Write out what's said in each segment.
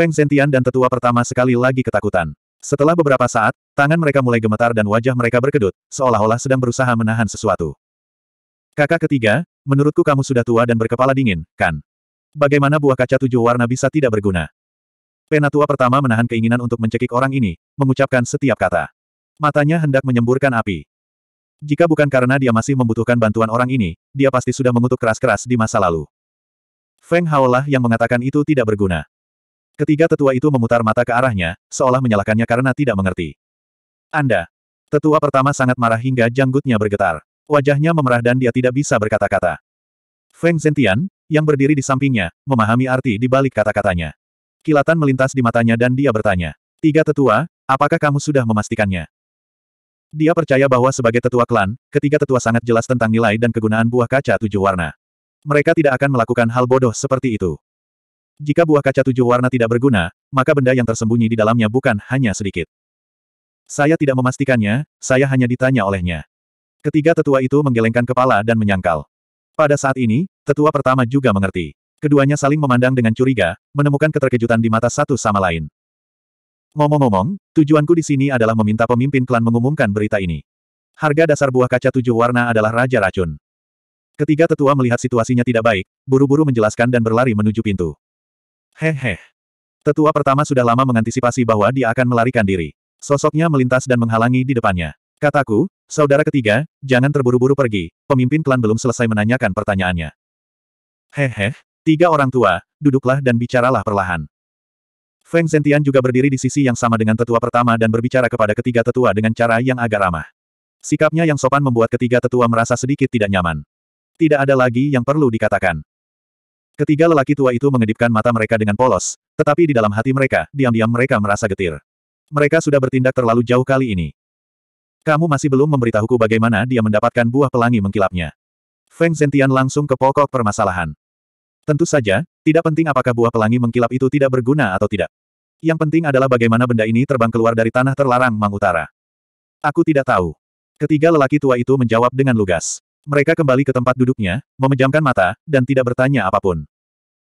Feng Zhentian dan tetua pertama sekali lagi ketakutan. Setelah beberapa saat, tangan mereka mulai gemetar dan wajah mereka berkedut, seolah-olah sedang berusaha menahan sesuatu. Kakak ketiga, menurutku kamu sudah tua dan berkepala dingin, kan? Bagaimana buah kaca tujuh warna bisa tidak berguna? Penatua pertama menahan keinginan untuk mencekik orang ini, mengucapkan setiap kata. Matanya hendak menyemburkan api. Jika bukan karena dia masih membutuhkan bantuan orang ini, dia pasti sudah mengutuk keras-keras di masa lalu. Feng Haolah yang mengatakan itu tidak berguna. Ketiga tetua itu memutar mata ke arahnya, seolah menyalahkannya karena tidak mengerti. Anda. Tetua pertama sangat marah hingga janggutnya bergetar. Wajahnya memerah dan dia tidak bisa berkata-kata. Feng Zentian, yang berdiri di sampingnya, memahami arti di balik kata-katanya. Kilatan melintas di matanya dan dia bertanya. Tiga tetua, apakah kamu sudah memastikannya? Dia percaya bahwa sebagai tetua klan, ketiga tetua sangat jelas tentang nilai dan kegunaan buah kaca tujuh warna. Mereka tidak akan melakukan hal bodoh seperti itu. Jika buah kaca tujuh warna tidak berguna, maka benda yang tersembunyi di dalamnya bukan hanya sedikit. Saya tidak memastikannya, saya hanya ditanya olehnya. Ketiga tetua itu menggelengkan kepala dan menyangkal. Pada saat ini, tetua pertama juga mengerti. Keduanya saling memandang dengan curiga, menemukan keterkejutan di mata satu sama lain. Ngomong-ngomong, tujuanku di sini adalah meminta pemimpin klan mengumumkan berita ini. Harga dasar buah kaca tujuh warna adalah Raja Racun. Ketiga tetua melihat situasinya tidak baik, buru-buru menjelaskan dan berlari menuju pintu. Hehe. Tetua pertama sudah lama mengantisipasi bahwa dia akan melarikan diri. Sosoknya melintas dan menghalangi di depannya. Kataku, saudara ketiga, jangan terburu-buru pergi, pemimpin klan belum selesai menanyakan pertanyaannya. Hehe, tiga orang tua, duduklah dan bicaralah perlahan. Feng Zentian juga berdiri di sisi yang sama dengan tetua pertama dan berbicara kepada ketiga tetua dengan cara yang agak ramah. Sikapnya yang sopan membuat ketiga tetua merasa sedikit tidak nyaman. Tidak ada lagi yang perlu dikatakan. Ketiga lelaki tua itu mengedipkan mata mereka dengan polos, tetapi di dalam hati mereka, diam-diam mereka merasa getir. Mereka sudah bertindak terlalu jauh kali ini. Kamu masih belum memberitahuku bagaimana dia mendapatkan buah pelangi mengkilapnya. Feng Zentian langsung ke pokok permasalahan. Tentu saja, tidak penting apakah buah pelangi mengkilap itu tidak berguna atau tidak. Yang penting adalah bagaimana benda ini terbang keluar dari tanah terlarang Mang Utara. Aku tidak tahu. Ketiga lelaki tua itu menjawab dengan lugas. Mereka kembali ke tempat duduknya, memejamkan mata, dan tidak bertanya apapun.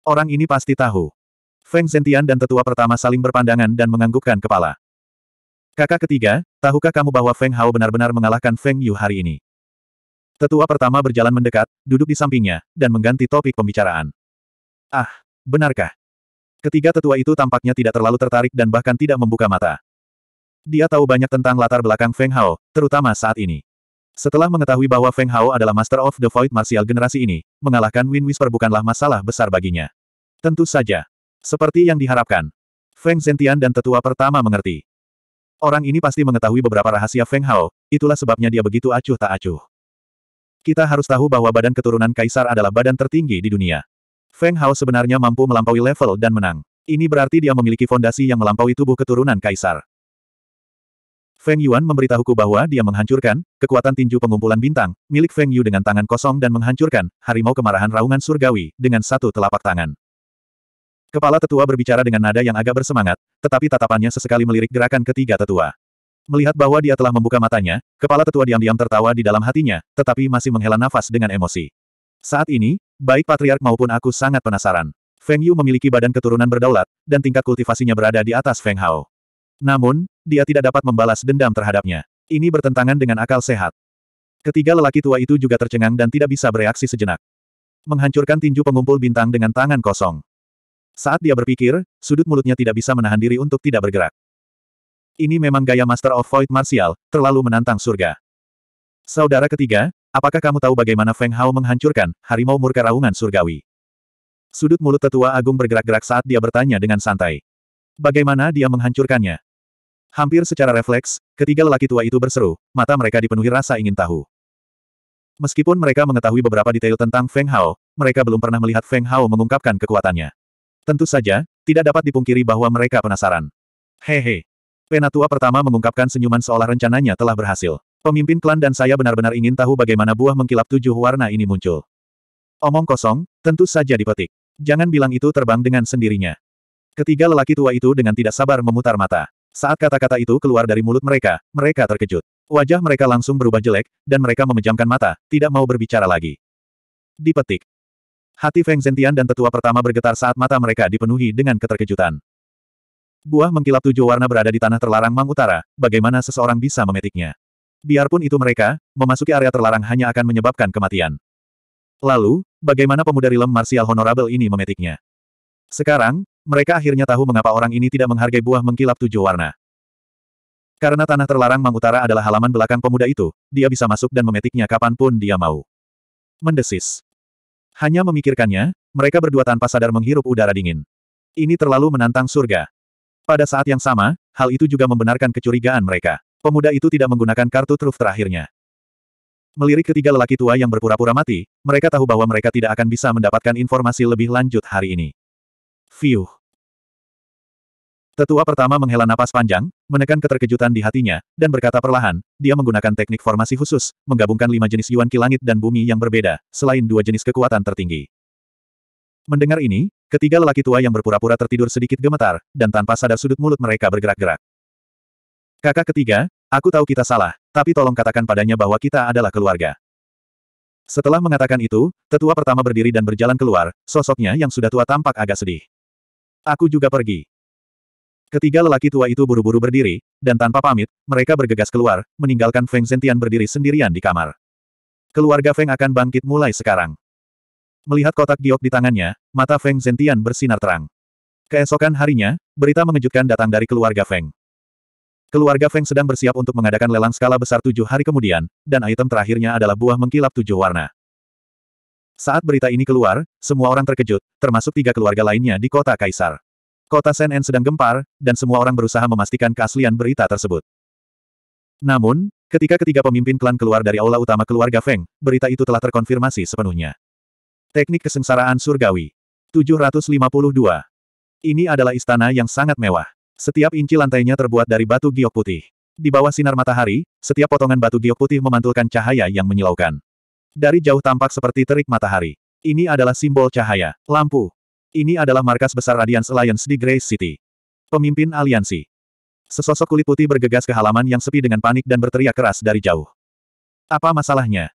Orang ini pasti tahu. Feng Zentian dan tetua pertama saling berpandangan dan menganggukkan kepala. Kakak ketiga, tahukah kamu bahwa Feng Hao benar-benar mengalahkan Feng Yu hari ini? Tetua pertama berjalan mendekat, duduk di sampingnya, dan mengganti topik pembicaraan. Ah, benarkah? Ketiga tetua itu tampaknya tidak terlalu tertarik dan bahkan tidak membuka mata. Dia tahu banyak tentang latar belakang Feng Hao, terutama saat ini. Setelah mengetahui bahwa Feng Hao adalah Master of the Void Martial generasi ini, mengalahkan Win Whisper bukanlah masalah besar baginya. Tentu saja. Seperti yang diharapkan. Feng Zentian dan tetua pertama mengerti. Orang ini pasti mengetahui beberapa rahasia Feng Hao, itulah sebabnya dia begitu acuh tak acuh. Kita harus tahu bahwa badan keturunan Kaisar adalah badan tertinggi di dunia. Feng Hao sebenarnya mampu melampaui level dan menang. Ini berarti dia memiliki fondasi yang melampaui tubuh keturunan Kaisar. Feng Yuan memberitahuku bahwa dia menghancurkan kekuatan tinju pengumpulan bintang milik Feng Yu dengan tangan kosong dan menghancurkan harimau kemarahan raungan surgawi dengan satu telapak tangan. Kepala tetua berbicara dengan nada yang agak bersemangat, tetapi tatapannya sesekali melirik gerakan ketiga tetua. Melihat bahwa dia telah membuka matanya, kepala tetua diam-diam tertawa di dalam hatinya, tetapi masih menghela nafas dengan emosi. Saat ini, baik patriark maupun aku sangat penasaran. Feng Yu memiliki badan keturunan berdaulat, dan tingkat kultivasinya berada di atas Feng Hao. Namun, dia tidak dapat membalas dendam terhadapnya. Ini bertentangan dengan akal sehat. Ketiga lelaki tua itu juga tercengang dan tidak bisa bereaksi sejenak. Menghancurkan tinju pengumpul bintang dengan tangan kosong. Saat dia berpikir, sudut mulutnya tidak bisa menahan diri untuk tidak bergerak. Ini memang gaya Master of Void Martial, terlalu menantang surga. Saudara ketiga, apakah kamu tahu bagaimana Feng Hao menghancurkan harimau murka raungan surgawi? Sudut mulut tetua agung bergerak-gerak saat dia bertanya dengan santai. Bagaimana dia menghancurkannya? Hampir secara refleks, ketiga lelaki tua itu berseru, mata mereka dipenuhi rasa ingin tahu. Meskipun mereka mengetahui beberapa detail tentang Feng Hao, mereka belum pernah melihat Feng Hao mengungkapkan kekuatannya. Tentu saja, tidak dapat dipungkiri bahwa mereka penasaran. Hehe. Penatua pertama mengungkapkan senyuman seolah rencananya telah berhasil. Pemimpin klan dan saya benar-benar ingin tahu bagaimana buah mengkilap tujuh warna ini muncul. Omong kosong, tentu saja dipetik. Jangan bilang itu terbang dengan sendirinya. Ketiga lelaki tua itu dengan tidak sabar memutar mata. Saat kata-kata itu keluar dari mulut mereka, mereka terkejut. Wajah mereka langsung berubah jelek, dan mereka memejamkan mata, tidak mau berbicara lagi. Dipetik. Hati Feng Zentian dan tetua pertama bergetar saat mata mereka dipenuhi dengan keterkejutan. Buah mengkilap tujuh warna berada di tanah terlarang Mang Utara, bagaimana seseorang bisa memetiknya? Biarpun itu mereka, memasuki area terlarang hanya akan menyebabkan kematian. Lalu, bagaimana pemuda rilem martial honorable ini memetiknya? Sekarang, mereka akhirnya tahu mengapa orang ini tidak menghargai buah mengkilap tujuh warna. Karena tanah terlarang Mang Utara adalah halaman belakang pemuda itu, dia bisa masuk dan memetiknya kapanpun dia mau. Mendesis. Hanya memikirkannya, mereka berdua tanpa sadar menghirup udara dingin. Ini terlalu menantang surga. Pada saat yang sama, hal itu juga membenarkan kecurigaan mereka. Pemuda itu tidak menggunakan kartu truf terakhirnya. Melirik ketiga lelaki tua yang berpura-pura mati, mereka tahu bahwa mereka tidak akan bisa mendapatkan informasi lebih lanjut hari ini. Fiuh. Tetua pertama menghela napas panjang, menekan keterkejutan di hatinya, dan berkata perlahan, dia menggunakan teknik formasi khusus, menggabungkan lima jenis yuan ki langit dan bumi yang berbeda, selain dua jenis kekuatan tertinggi. Mendengar ini, ketiga lelaki tua yang berpura-pura tertidur sedikit gemetar, dan tanpa sadar sudut mulut mereka bergerak-gerak. Kakak ketiga, aku tahu kita salah, tapi tolong katakan padanya bahwa kita adalah keluarga. Setelah mengatakan itu, tetua pertama berdiri dan berjalan keluar, sosoknya yang sudah tua tampak agak sedih. Aku juga pergi. Ketiga lelaki tua itu buru-buru berdiri, dan tanpa pamit, mereka bergegas keluar, meninggalkan Feng Zentian berdiri sendirian di kamar. Keluarga Feng akan bangkit mulai sekarang. Melihat kotak giok di tangannya, mata Feng Zentian bersinar terang. Keesokan harinya, berita mengejutkan datang dari keluarga Feng. Keluarga Feng sedang bersiap untuk mengadakan lelang skala besar tujuh hari kemudian, dan item terakhirnya adalah buah mengkilap tujuh warna. Saat berita ini keluar, semua orang terkejut, termasuk tiga keluarga lainnya di kota Kaisar. Kota Senen sedang gempar, dan semua orang berusaha memastikan keaslian berita tersebut. Namun, ketika ketiga pemimpin klan keluar dari aula utama keluarga Feng, berita itu telah terkonfirmasi sepenuhnya. Teknik kesengsaraan surgawi. 752. Ini adalah istana yang sangat mewah. Setiap inci lantainya terbuat dari batu giok putih. Di bawah sinar matahari, setiap potongan batu giok putih memantulkan cahaya yang menyilaukan. Dari jauh tampak seperti terik matahari. Ini adalah simbol cahaya. Lampu. Ini adalah markas besar Radiance Alliance di Grace City. Pemimpin aliansi. Sesosok kulit putih bergegas ke halaman yang sepi dengan panik dan berteriak keras dari jauh. Apa masalahnya?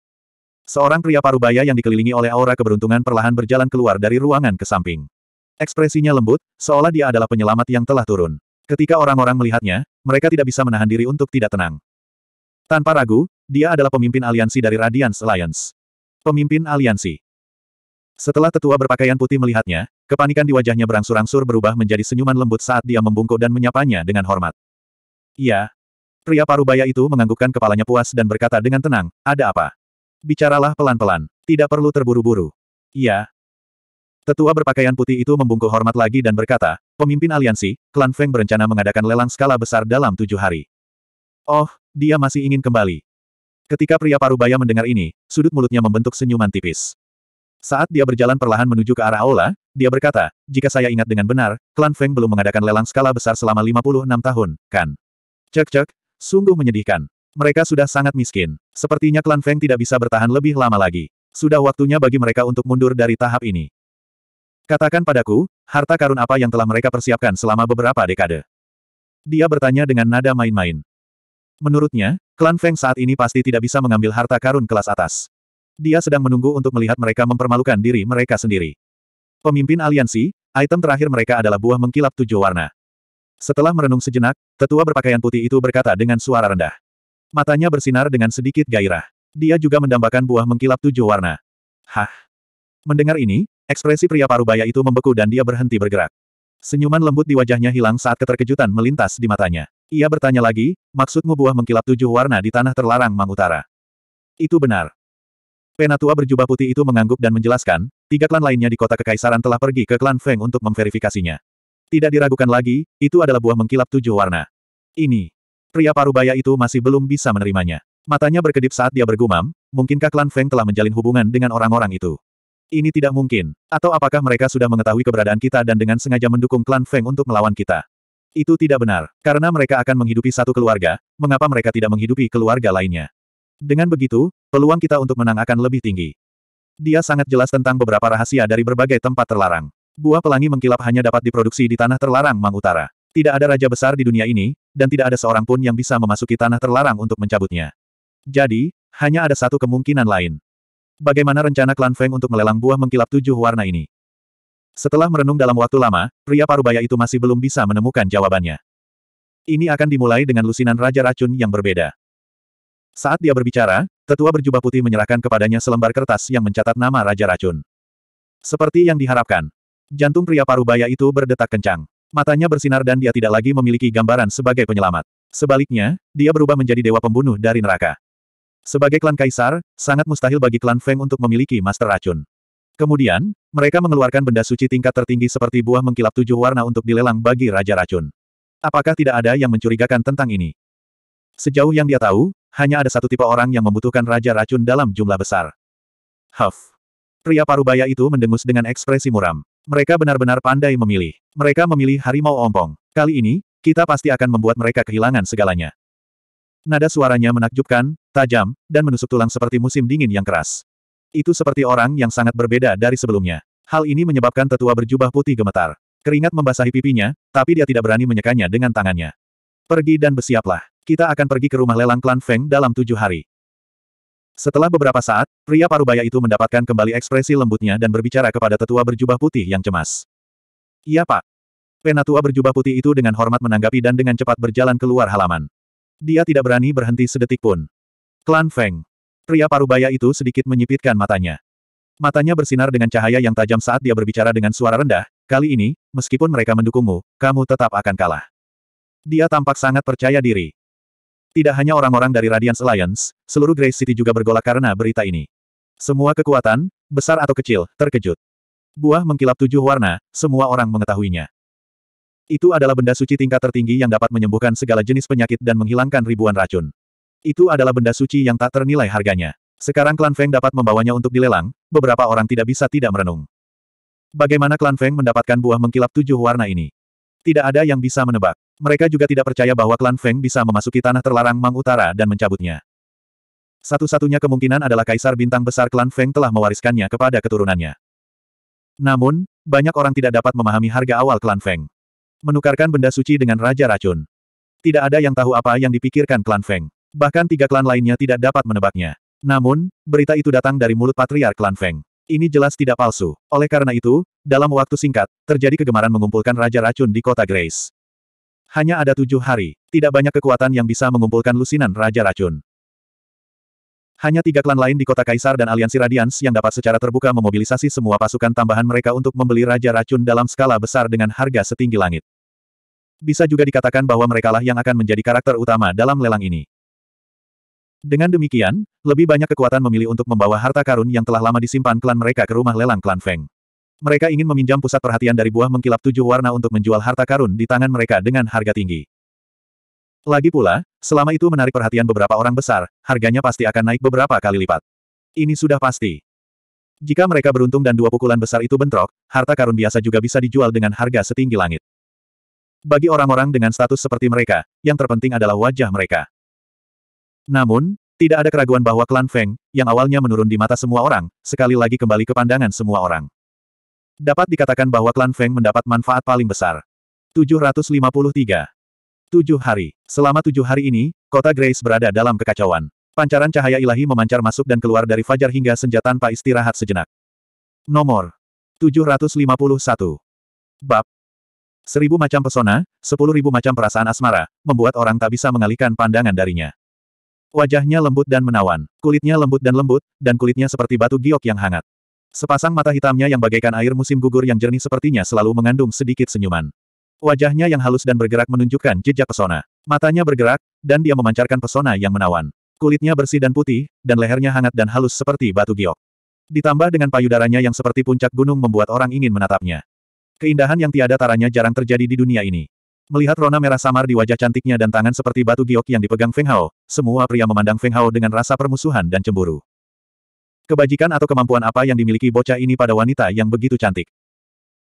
Seorang pria parubaya yang dikelilingi oleh aura keberuntungan perlahan berjalan keluar dari ruangan ke samping. Ekspresinya lembut, seolah dia adalah penyelamat yang telah turun. Ketika orang-orang melihatnya, mereka tidak bisa menahan diri untuk tidak tenang. Tanpa ragu, dia adalah pemimpin aliansi dari Radiance Alliance. Pemimpin aliansi. Setelah tetua berpakaian putih melihatnya, kepanikan di wajahnya berangsur-angsur berubah menjadi senyuman lembut saat dia membungkuk dan menyapanya dengan hormat. Iya. Pria parubaya itu menganggukkan kepalanya puas dan berkata dengan tenang, ada apa? Bicaralah pelan-pelan, tidak perlu terburu-buru. Iya. Tetua berpakaian putih itu membungkuk hormat lagi dan berkata, pemimpin aliansi, klan Feng berencana mengadakan lelang skala besar dalam tujuh hari. Oh, dia masih ingin kembali. Ketika pria parubaya mendengar ini, sudut mulutnya membentuk senyuman tipis. Saat dia berjalan perlahan menuju ke arah aula, dia berkata, jika saya ingat dengan benar, klan Feng belum mengadakan lelang skala besar selama 56 tahun, kan? Cek-cek, sungguh menyedihkan. Mereka sudah sangat miskin. Sepertinya klan Feng tidak bisa bertahan lebih lama lagi. Sudah waktunya bagi mereka untuk mundur dari tahap ini. Katakan padaku, harta karun apa yang telah mereka persiapkan selama beberapa dekade? Dia bertanya dengan nada main-main. Menurutnya, klan Feng saat ini pasti tidak bisa mengambil harta karun kelas atas. Dia sedang menunggu untuk melihat mereka mempermalukan diri mereka sendiri. Pemimpin aliansi, item terakhir mereka adalah buah mengkilap tujuh warna. Setelah merenung sejenak, tetua berpakaian putih itu berkata dengan suara rendah. Matanya bersinar dengan sedikit gairah. Dia juga mendambakan buah mengkilap tujuh warna. Hah? Mendengar ini, ekspresi pria parubaya itu membeku dan dia berhenti bergerak. Senyuman lembut di wajahnya hilang saat keterkejutan melintas di matanya. Ia bertanya lagi, maksudmu buah mengkilap tujuh warna di tanah terlarang Mang Utara? Itu benar. Penatua berjubah putih itu mengangguk dan menjelaskan, tiga klan lainnya di kota kekaisaran telah pergi ke klan Feng untuk memverifikasinya. Tidak diragukan lagi, itu adalah buah mengkilap tujuh warna. Ini. Pria parubaya itu masih belum bisa menerimanya. Matanya berkedip saat dia bergumam, mungkinkah klan Feng telah menjalin hubungan dengan orang-orang itu? Ini tidak mungkin. Atau apakah mereka sudah mengetahui keberadaan kita dan dengan sengaja mendukung klan Feng untuk melawan kita? Itu tidak benar, karena mereka akan menghidupi satu keluarga, mengapa mereka tidak menghidupi keluarga lainnya? Dengan begitu, peluang kita untuk menang akan lebih tinggi. Dia sangat jelas tentang beberapa rahasia dari berbagai tempat terlarang. Buah pelangi mengkilap hanya dapat diproduksi di tanah terlarang Mang Utara. Tidak ada raja besar di dunia ini, dan tidak ada seorang pun yang bisa memasuki tanah terlarang untuk mencabutnya. Jadi, hanya ada satu kemungkinan lain. Bagaimana rencana klan Feng untuk melelang buah mengkilap tujuh warna ini? Setelah merenung dalam waktu lama, pria parubaya itu masih belum bisa menemukan jawabannya. Ini akan dimulai dengan lusinan Raja Racun yang berbeda. Saat dia berbicara, tetua berjubah putih menyerahkan kepadanya selembar kertas yang mencatat nama Raja Racun. Seperti yang diharapkan, jantung pria parubaya itu berdetak kencang. Matanya bersinar dan dia tidak lagi memiliki gambaran sebagai penyelamat. Sebaliknya, dia berubah menjadi dewa pembunuh dari neraka. Sebagai klan kaisar, sangat mustahil bagi klan Feng untuk memiliki master racun. Kemudian, mereka mengeluarkan benda suci tingkat tertinggi seperti buah mengkilap tujuh warna untuk dilelang bagi Raja Racun. Apakah tidak ada yang mencurigakan tentang ini? Sejauh yang dia tahu, hanya ada satu tipe orang yang membutuhkan Raja Racun dalam jumlah besar. Huff. Pria parubaya itu mendengus dengan ekspresi muram. Mereka benar-benar pandai memilih. Mereka memilih harimau ompong. Kali ini, kita pasti akan membuat mereka kehilangan segalanya. Nada suaranya menakjubkan, tajam, dan menusuk tulang seperti musim dingin yang keras. Itu seperti orang yang sangat berbeda dari sebelumnya. Hal ini menyebabkan tetua berjubah putih gemetar. Keringat membasahi pipinya, tapi dia tidak berani menyekanya dengan tangannya. Pergi dan bersiaplah. Kita akan pergi ke rumah lelang klan Feng dalam tujuh hari. Setelah beberapa saat, pria parubaya itu mendapatkan kembali ekspresi lembutnya dan berbicara kepada tetua berjubah putih yang cemas. Iya pak. Penatua berjubah putih itu dengan hormat menanggapi dan dengan cepat berjalan keluar halaman. Dia tidak berani berhenti sedetik pun. Klan Feng. Pria parubaya itu sedikit menyipitkan matanya. Matanya bersinar dengan cahaya yang tajam saat dia berbicara dengan suara rendah, kali ini, meskipun mereka mendukungmu, kamu tetap akan kalah. Dia tampak sangat percaya diri. Tidak hanya orang-orang dari Radiance Alliance, seluruh Grace City juga bergolak karena berita ini. Semua kekuatan, besar atau kecil, terkejut. Buah mengkilap tujuh warna, semua orang mengetahuinya. Itu adalah benda suci tingkat tertinggi yang dapat menyembuhkan segala jenis penyakit dan menghilangkan ribuan racun. Itu adalah benda suci yang tak ternilai harganya. Sekarang Klan Feng dapat membawanya untuk dilelang, beberapa orang tidak bisa tidak merenung. Bagaimana Klan Feng mendapatkan buah mengkilap tujuh warna ini? Tidak ada yang bisa menebak. Mereka juga tidak percaya bahwa Klan Feng bisa memasuki tanah terlarang Mang Utara dan mencabutnya. Satu-satunya kemungkinan adalah Kaisar Bintang Besar Klan Feng telah mewariskannya kepada keturunannya. Namun, banyak orang tidak dapat memahami harga awal Klan Feng. Menukarkan benda suci dengan Raja Racun. Tidak ada yang tahu apa yang dipikirkan Klan Feng. Bahkan tiga klan lainnya tidak dapat menebaknya. Namun, berita itu datang dari mulut patriark klan Feng. Ini jelas tidak palsu. Oleh karena itu, dalam waktu singkat, terjadi kegemaran mengumpulkan Raja Racun di kota Grace. Hanya ada tujuh hari, tidak banyak kekuatan yang bisa mengumpulkan lusinan Raja Racun. Hanya tiga klan lain di kota Kaisar dan Aliansi Radiance yang dapat secara terbuka memobilisasi semua pasukan tambahan mereka untuk membeli Raja Racun dalam skala besar dengan harga setinggi langit. Bisa juga dikatakan bahwa merekalah yang akan menjadi karakter utama dalam lelang ini. Dengan demikian, lebih banyak kekuatan memilih untuk membawa harta karun yang telah lama disimpan klan mereka ke rumah lelang klan Feng. Mereka ingin meminjam pusat perhatian dari buah mengkilap tujuh warna untuk menjual harta karun di tangan mereka dengan harga tinggi. Lagi pula, selama itu menarik perhatian beberapa orang besar, harganya pasti akan naik beberapa kali lipat. Ini sudah pasti. Jika mereka beruntung dan dua pukulan besar itu bentrok, harta karun biasa juga bisa dijual dengan harga setinggi langit. Bagi orang-orang dengan status seperti mereka, yang terpenting adalah wajah mereka. Namun, tidak ada keraguan bahwa klan Feng, yang awalnya menurun di mata semua orang, sekali lagi kembali ke pandangan semua orang. Dapat dikatakan bahwa klan Feng mendapat manfaat paling besar. 753. Tujuh hari. Selama tujuh hari ini, kota Grace berada dalam kekacauan. Pancaran cahaya ilahi memancar masuk dan keluar dari fajar hingga senja tanpa istirahat sejenak. Nomor 751. Bab Seribu macam pesona, sepuluh ribu macam perasaan asmara, membuat orang tak bisa mengalihkan pandangan darinya. Wajahnya lembut dan menawan, kulitnya lembut dan lembut, dan kulitnya seperti batu giok yang hangat. Sepasang mata hitamnya yang bagaikan air musim gugur yang jernih sepertinya selalu mengandung sedikit senyuman. Wajahnya yang halus dan bergerak menunjukkan jejak pesona. Matanya bergerak, dan dia memancarkan pesona yang menawan. Kulitnya bersih dan putih, dan lehernya hangat dan halus seperti batu giok. Ditambah dengan payudaranya yang seperti puncak gunung membuat orang ingin menatapnya. Keindahan yang tiada taranya jarang terjadi di dunia ini. Melihat rona merah samar di wajah cantiknya dan tangan seperti batu giok yang dipegang Feng Hao, semua pria memandang Feng Hao dengan rasa permusuhan dan cemburu. Kebajikan atau kemampuan apa yang dimiliki bocah ini pada wanita yang begitu cantik?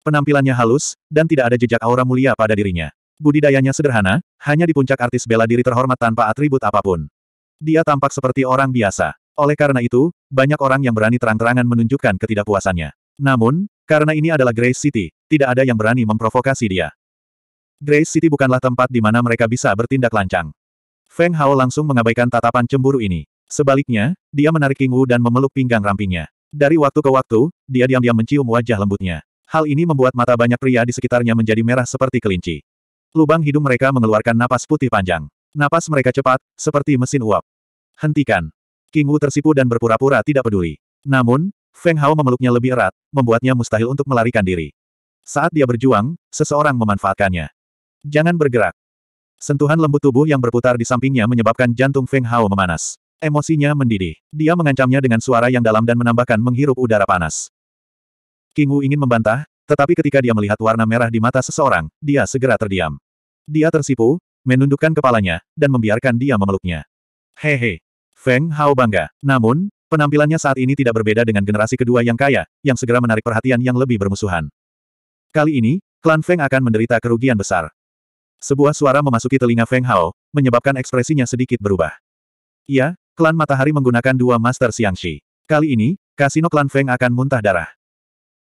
Penampilannya halus, dan tidak ada jejak aura mulia pada dirinya. Budidayanya sederhana, hanya di puncak artis bela diri terhormat tanpa atribut apapun. Dia tampak seperti orang biasa. Oleh karena itu, banyak orang yang berani terang-terangan menunjukkan ketidakpuasannya. Namun, karena ini adalah Grace City, tidak ada yang berani memprovokasi dia. Grace City bukanlah tempat di mana mereka bisa bertindak lancang. Feng Hao langsung mengabaikan tatapan cemburu ini. Sebaliknya, dia menarik King Wu dan memeluk pinggang rampingnya. Dari waktu ke waktu, dia diam-diam mencium wajah lembutnya. Hal ini membuat mata banyak pria di sekitarnya menjadi merah seperti kelinci. Lubang hidung mereka mengeluarkan napas putih panjang. Napas mereka cepat, seperti mesin uap. Hentikan. King Wu tersipu dan berpura-pura tidak peduli. Namun, Feng Hao memeluknya lebih erat, membuatnya mustahil untuk melarikan diri. Saat dia berjuang, seseorang memanfaatkannya. Jangan bergerak. Sentuhan lembut tubuh yang berputar di sampingnya menyebabkan jantung Feng Hao memanas. Emosinya mendidih. Dia mengancamnya dengan suara yang dalam dan menambahkan menghirup udara panas. King Wu ingin membantah, tetapi ketika dia melihat warna merah di mata seseorang, dia segera terdiam. Dia tersipu, menundukkan kepalanya, dan membiarkan dia memeluknya. Hehe. Feng Hao bangga. Namun, penampilannya saat ini tidak berbeda dengan generasi kedua yang kaya, yang segera menarik perhatian yang lebih bermusuhan. Kali ini, klan Feng akan menderita kerugian besar. Sebuah suara memasuki telinga Feng Hao, menyebabkan ekspresinya sedikit berubah. Iya, klan matahari menggunakan dua Master Siang Xiangxi. Kali ini, kasino klan Feng akan muntah darah.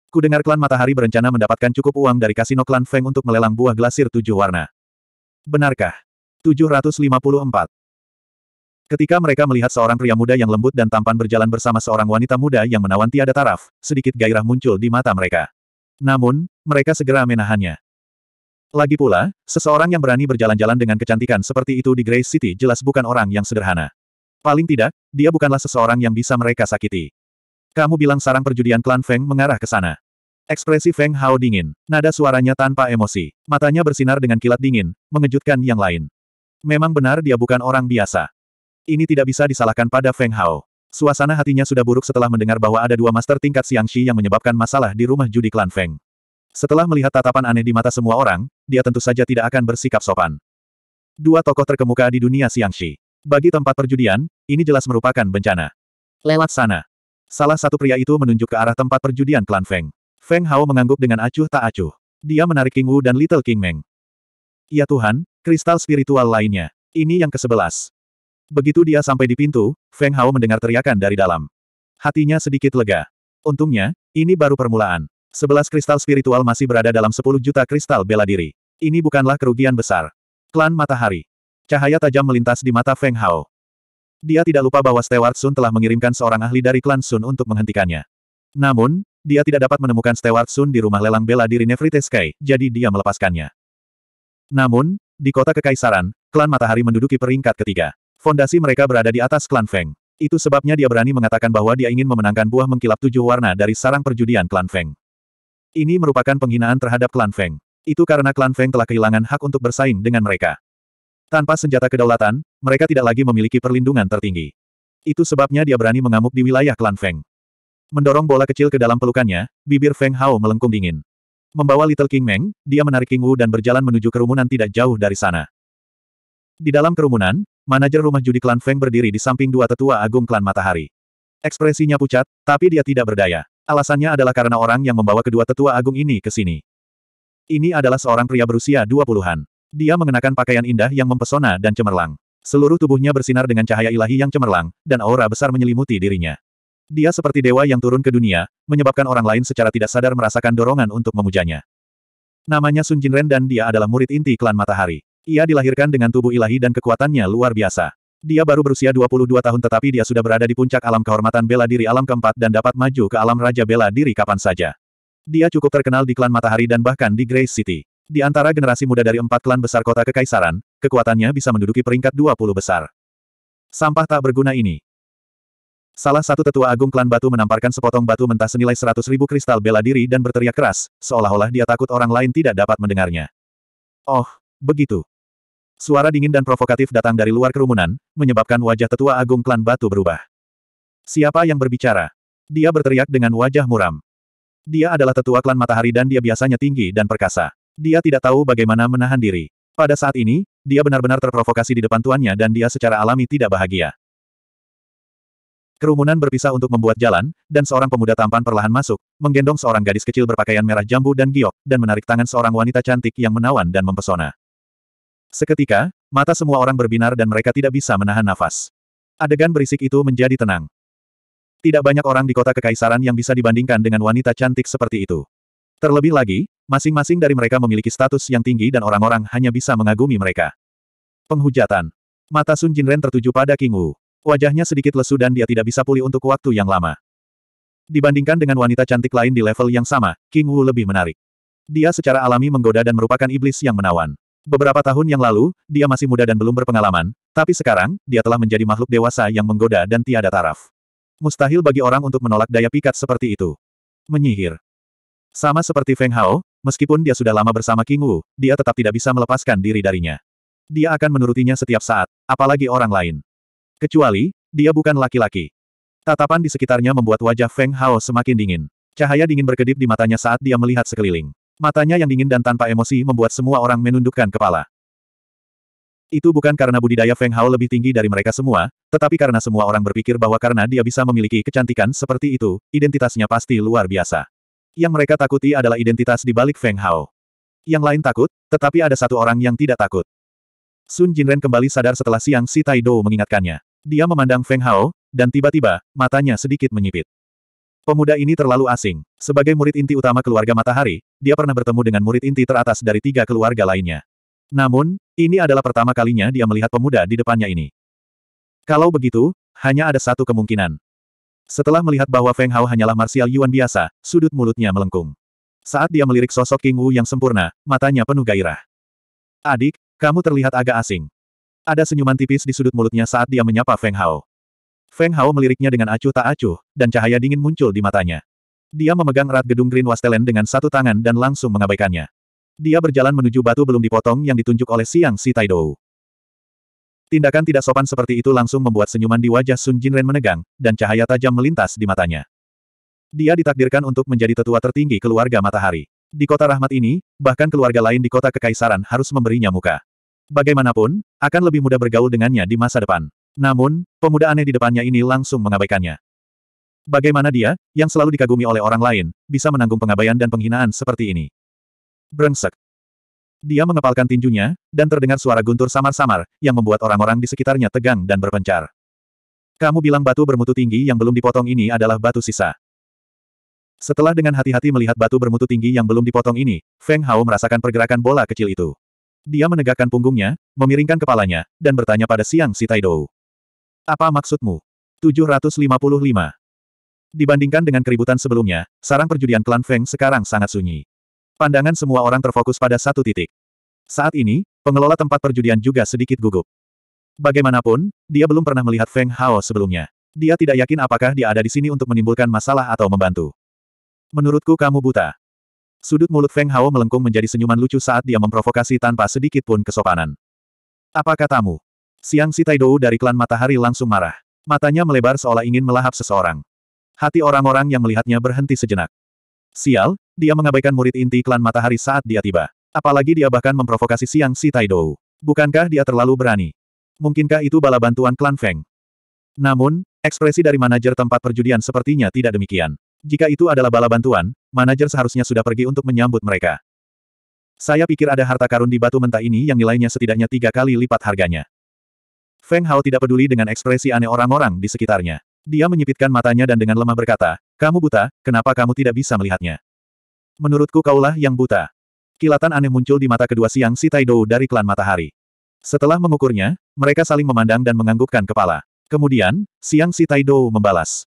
Kudengar klan matahari berencana mendapatkan cukup uang dari kasino klan Feng untuk melelang buah glasir tujuh warna. Benarkah? 754. Ketika mereka melihat seorang pria muda yang lembut dan tampan berjalan bersama seorang wanita muda yang menawan tiada taraf, sedikit gairah muncul di mata mereka. Namun, mereka segera menahannya. Lagi pula, seseorang yang berani berjalan-jalan dengan kecantikan seperti itu di Grey City jelas bukan orang yang sederhana. Paling tidak, dia bukanlah seseorang yang bisa mereka sakiti. Kamu bilang sarang perjudian klan Feng mengarah ke sana. Ekspresi Feng Hao dingin, nada suaranya tanpa emosi, matanya bersinar dengan kilat dingin, mengejutkan yang lain. Memang benar dia bukan orang biasa. Ini tidak bisa disalahkan pada Feng Hao. Suasana hatinya sudah buruk setelah mendengar bahwa ada dua master tingkat Xiangxi yang menyebabkan masalah di rumah judi klan Feng. Setelah melihat tatapan aneh di mata semua orang, dia tentu saja tidak akan bersikap sopan. Dua tokoh terkemuka di dunia Xiangxi. Bagi tempat perjudian, ini jelas merupakan bencana. Lewat sana. Salah satu pria itu menunjuk ke arah tempat perjudian klan Feng. Feng Hao mengangguk dengan acuh tak acuh. Dia menarik King Wu dan Little King Meng. Ya Tuhan, kristal spiritual lainnya. Ini yang ke kesebelas. Begitu dia sampai di pintu, Feng Hao mendengar teriakan dari dalam. Hatinya sedikit lega. Untungnya, ini baru permulaan. Sebelas kristal spiritual masih berada dalam sepuluh juta kristal bela diri. Ini bukanlah kerugian besar. Klan Matahari. Cahaya tajam melintas di mata Feng Hao. Dia tidak lupa bahwa Stewart Sun telah mengirimkan seorang ahli dari klan Sun untuk menghentikannya. Namun, dia tidak dapat menemukan Stewart Sun di rumah lelang bela diri Nefriteskai, Sky, jadi dia melepaskannya. Namun, di kota Kekaisaran, klan Matahari menduduki peringkat ketiga. Fondasi mereka berada di atas klan Feng. Itu sebabnya dia berani mengatakan bahwa dia ingin memenangkan buah mengkilap tujuh warna dari sarang perjudian klan Feng. Ini merupakan penghinaan terhadap klan Feng. Itu karena klan Feng telah kehilangan hak untuk bersaing dengan mereka. Tanpa senjata kedaulatan, mereka tidak lagi memiliki perlindungan tertinggi. Itu sebabnya dia berani mengamuk di wilayah klan Feng. Mendorong bola kecil ke dalam pelukannya, bibir Feng Hao melengkung dingin. Membawa Little King Meng, dia menarik King Wu dan berjalan menuju kerumunan tidak jauh dari sana. Di dalam kerumunan, manajer rumah judi klan Feng berdiri di samping dua tetua agung klan Matahari. Ekspresinya pucat, tapi dia tidak berdaya. Alasannya adalah karena orang yang membawa kedua tetua agung ini ke sini. Ini adalah seorang pria berusia dua puluhan. Dia mengenakan pakaian indah yang mempesona dan cemerlang. Seluruh tubuhnya bersinar dengan cahaya ilahi yang cemerlang, dan aura besar menyelimuti dirinya. Dia seperti dewa yang turun ke dunia, menyebabkan orang lain secara tidak sadar merasakan dorongan untuk memujanya. Namanya Sun Jinren dan dia adalah murid inti klan matahari. Ia dilahirkan dengan tubuh ilahi dan kekuatannya luar biasa. Dia baru berusia 22 tahun tetapi dia sudah berada di puncak alam kehormatan bela diri alam keempat dan dapat maju ke alam raja bela diri kapan saja. Dia cukup terkenal di klan Matahari dan bahkan di Grace City. Di antara generasi muda dari empat klan besar kota kekaisaran, kekuatannya bisa menduduki peringkat 20 besar. Sampah tak berguna ini. Salah satu tetua agung klan batu menamparkan sepotong batu mentah senilai 100 ribu kristal bela diri dan berteriak keras, seolah-olah dia takut orang lain tidak dapat mendengarnya. Oh, begitu. Suara dingin dan provokatif datang dari luar kerumunan, menyebabkan wajah tetua agung klan batu berubah. Siapa yang berbicara? Dia berteriak dengan wajah muram. Dia adalah tetua klan matahari dan dia biasanya tinggi dan perkasa. Dia tidak tahu bagaimana menahan diri. Pada saat ini, dia benar-benar terprovokasi di depan tuannya dan dia secara alami tidak bahagia. Kerumunan berpisah untuk membuat jalan, dan seorang pemuda tampan perlahan masuk, menggendong seorang gadis kecil berpakaian merah jambu dan giok, dan menarik tangan seorang wanita cantik yang menawan dan mempesona. Seketika, mata semua orang berbinar dan mereka tidak bisa menahan nafas. Adegan berisik itu menjadi tenang. Tidak banyak orang di kota kekaisaran yang bisa dibandingkan dengan wanita cantik seperti itu. Terlebih lagi, masing-masing dari mereka memiliki status yang tinggi dan orang-orang hanya bisa mengagumi mereka. Penghujatan. Mata Sun Jinren tertuju pada King Wu. Wajahnya sedikit lesu dan dia tidak bisa pulih untuk waktu yang lama. Dibandingkan dengan wanita cantik lain di level yang sama, King Wu lebih menarik. Dia secara alami menggoda dan merupakan iblis yang menawan. Beberapa tahun yang lalu, dia masih muda dan belum berpengalaman, tapi sekarang, dia telah menjadi makhluk dewasa yang menggoda dan tiada taraf. Mustahil bagi orang untuk menolak daya pikat seperti itu. Menyihir. Sama seperti Feng Hao, meskipun dia sudah lama bersama King Wu, dia tetap tidak bisa melepaskan diri darinya. Dia akan menurutinya setiap saat, apalagi orang lain. Kecuali, dia bukan laki-laki. Tatapan di sekitarnya membuat wajah Feng Hao semakin dingin. Cahaya dingin berkedip di matanya saat dia melihat sekeliling. Matanya yang dingin dan tanpa emosi membuat semua orang menundukkan kepala. Itu bukan karena budidaya Feng Hao lebih tinggi dari mereka semua, tetapi karena semua orang berpikir bahwa karena dia bisa memiliki kecantikan seperti itu, identitasnya pasti luar biasa. Yang mereka takuti adalah identitas di balik Feng Hao. Yang lain takut, tetapi ada satu orang yang tidak takut. Sun Jinren kembali sadar setelah siang si Taido mengingatkannya. Dia memandang Feng Hao, dan tiba-tiba, matanya sedikit menyipit. Pemuda ini terlalu asing. Sebagai murid inti utama keluarga matahari, dia pernah bertemu dengan murid inti teratas dari tiga keluarga lainnya. Namun, ini adalah pertama kalinya dia melihat pemuda di depannya ini. Kalau begitu, hanya ada satu kemungkinan. Setelah melihat bahwa Feng Hao hanyalah martial Yuan biasa, sudut mulutnya melengkung. Saat dia melirik sosok King Wu yang sempurna, matanya penuh gairah. Adik, kamu terlihat agak asing. Ada senyuman tipis di sudut mulutnya saat dia menyapa Feng Hao. Feng Hao meliriknya dengan acuh tak acuh, dan cahaya dingin muncul di matanya. Dia memegang erat gedung Green Wastelen dengan satu tangan dan langsung mengabaikannya. Dia berjalan menuju batu belum dipotong yang ditunjuk oleh Siang Si Taidou. Tindakan tidak sopan seperti itu langsung membuat senyuman di wajah Sun Jinren menegang, dan cahaya tajam melintas di matanya. Dia ditakdirkan untuk menjadi tetua tertinggi keluarga matahari. Di kota rahmat ini, bahkan keluarga lain di kota kekaisaran harus memberinya muka. Bagaimanapun, akan lebih mudah bergaul dengannya di masa depan. Namun, pemuda aneh di depannya ini langsung mengabaikannya. Bagaimana dia, yang selalu dikagumi oleh orang lain, bisa menanggung pengabaian dan penghinaan seperti ini? Brengsek. Dia mengepalkan tinjunya, dan terdengar suara guntur samar-samar, yang membuat orang-orang di sekitarnya tegang dan berpencar. Kamu bilang batu bermutu tinggi yang belum dipotong ini adalah batu sisa. Setelah dengan hati-hati melihat batu bermutu tinggi yang belum dipotong ini, Feng Hao merasakan pergerakan bola kecil itu. Dia menegakkan punggungnya, memiringkan kepalanya, dan bertanya pada Siang Si Taidou. Apa maksudmu? 755. Dibandingkan dengan keributan sebelumnya, sarang perjudian klan Feng sekarang sangat sunyi. Pandangan semua orang terfokus pada satu titik. Saat ini, pengelola tempat perjudian juga sedikit gugup. Bagaimanapun, dia belum pernah melihat Feng Hao sebelumnya. Dia tidak yakin apakah dia ada di sini untuk menimbulkan masalah atau membantu. Menurutku kamu buta. Sudut mulut Feng Hao melengkung menjadi senyuman lucu saat dia memprovokasi tanpa sedikit pun kesopanan. Apa katamu? Siang si Taidou dari klan matahari langsung marah. Matanya melebar seolah ingin melahap seseorang. Hati orang-orang yang melihatnya berhenti sejenak. Sial, dia mengabaikan murid inti klan matahari saat dia tiba. Apalagi dia bahkan memprovokasi siang si Taidou. Bukankah dia terlalu berani? Mungkinkah itu bala bantuan klan Feng? Namun, ekspresi dari manajer tempat perjudian sepertinya tidak demikian. Jika itu adalah bala bantuan, manajer seharusnya sudah pergi untuk menyambut mereka. Saya pikir ada harta karun di batu mentah ini yang nilainya setidaknya tiga kali lipat harganya. Feng Hao tidak peduli dengan ekspresi aneh orang-orang di sekitarnya. Dia menyipitkan matanya dan dengan lemah berkata, kamu buta, kenapa kamu tidak bisa melihatnya? Menurutku kaulah yang buta. Kilatan aneh muncul di mata kedua siang si Taidou dari klan matahari. Setelah mengukurnya, mereka saling memandang dan menganggukkan kepala. Kemudian, siang si Taidou membalas.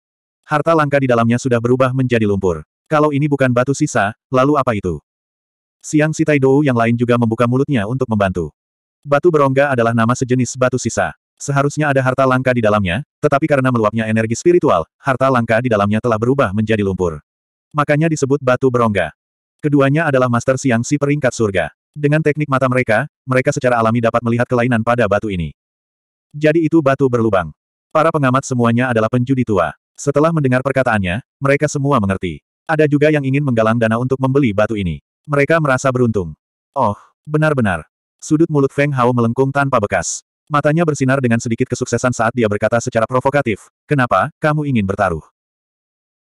Harta langka di dalamnya sudah berubah menjadi lumpur. Kalau ini bukan batu sisa, lalu apa itu? Siang si Taidou yang lain juga membuka mulutnya untuk membantu. Batu berongga adalah nama sejenis batu sisa. Seharusnya ada harta langka di dalamnya, tetapi karena meluapnya energi spiritual, harta langka di dalamnya telah berubah menjadi lumpur. Makanya disebut batu berongga. Keduanya adalah master siang si peringkat surga. Dengan teknik mata mereka, mereka secara alami dapat melihat kelainan pada batu ini. Jadi itu batu berlubang. Para pengamat semuanya adalah penjudi tua. Setelah mendengar perkataannya, mereka semua mengerti. Ada juga yang ingin menggalang dana untuk membeli batu ini. Mereka merasa beruntung. Oh, benar-benar. Sudut mulut Feng Hao melengkung tanpa bekas. Matanya bersinar dengan sedikit kesuksesan saat dia berkata secara provokatif, kenapa, kamu ingin bertaruh?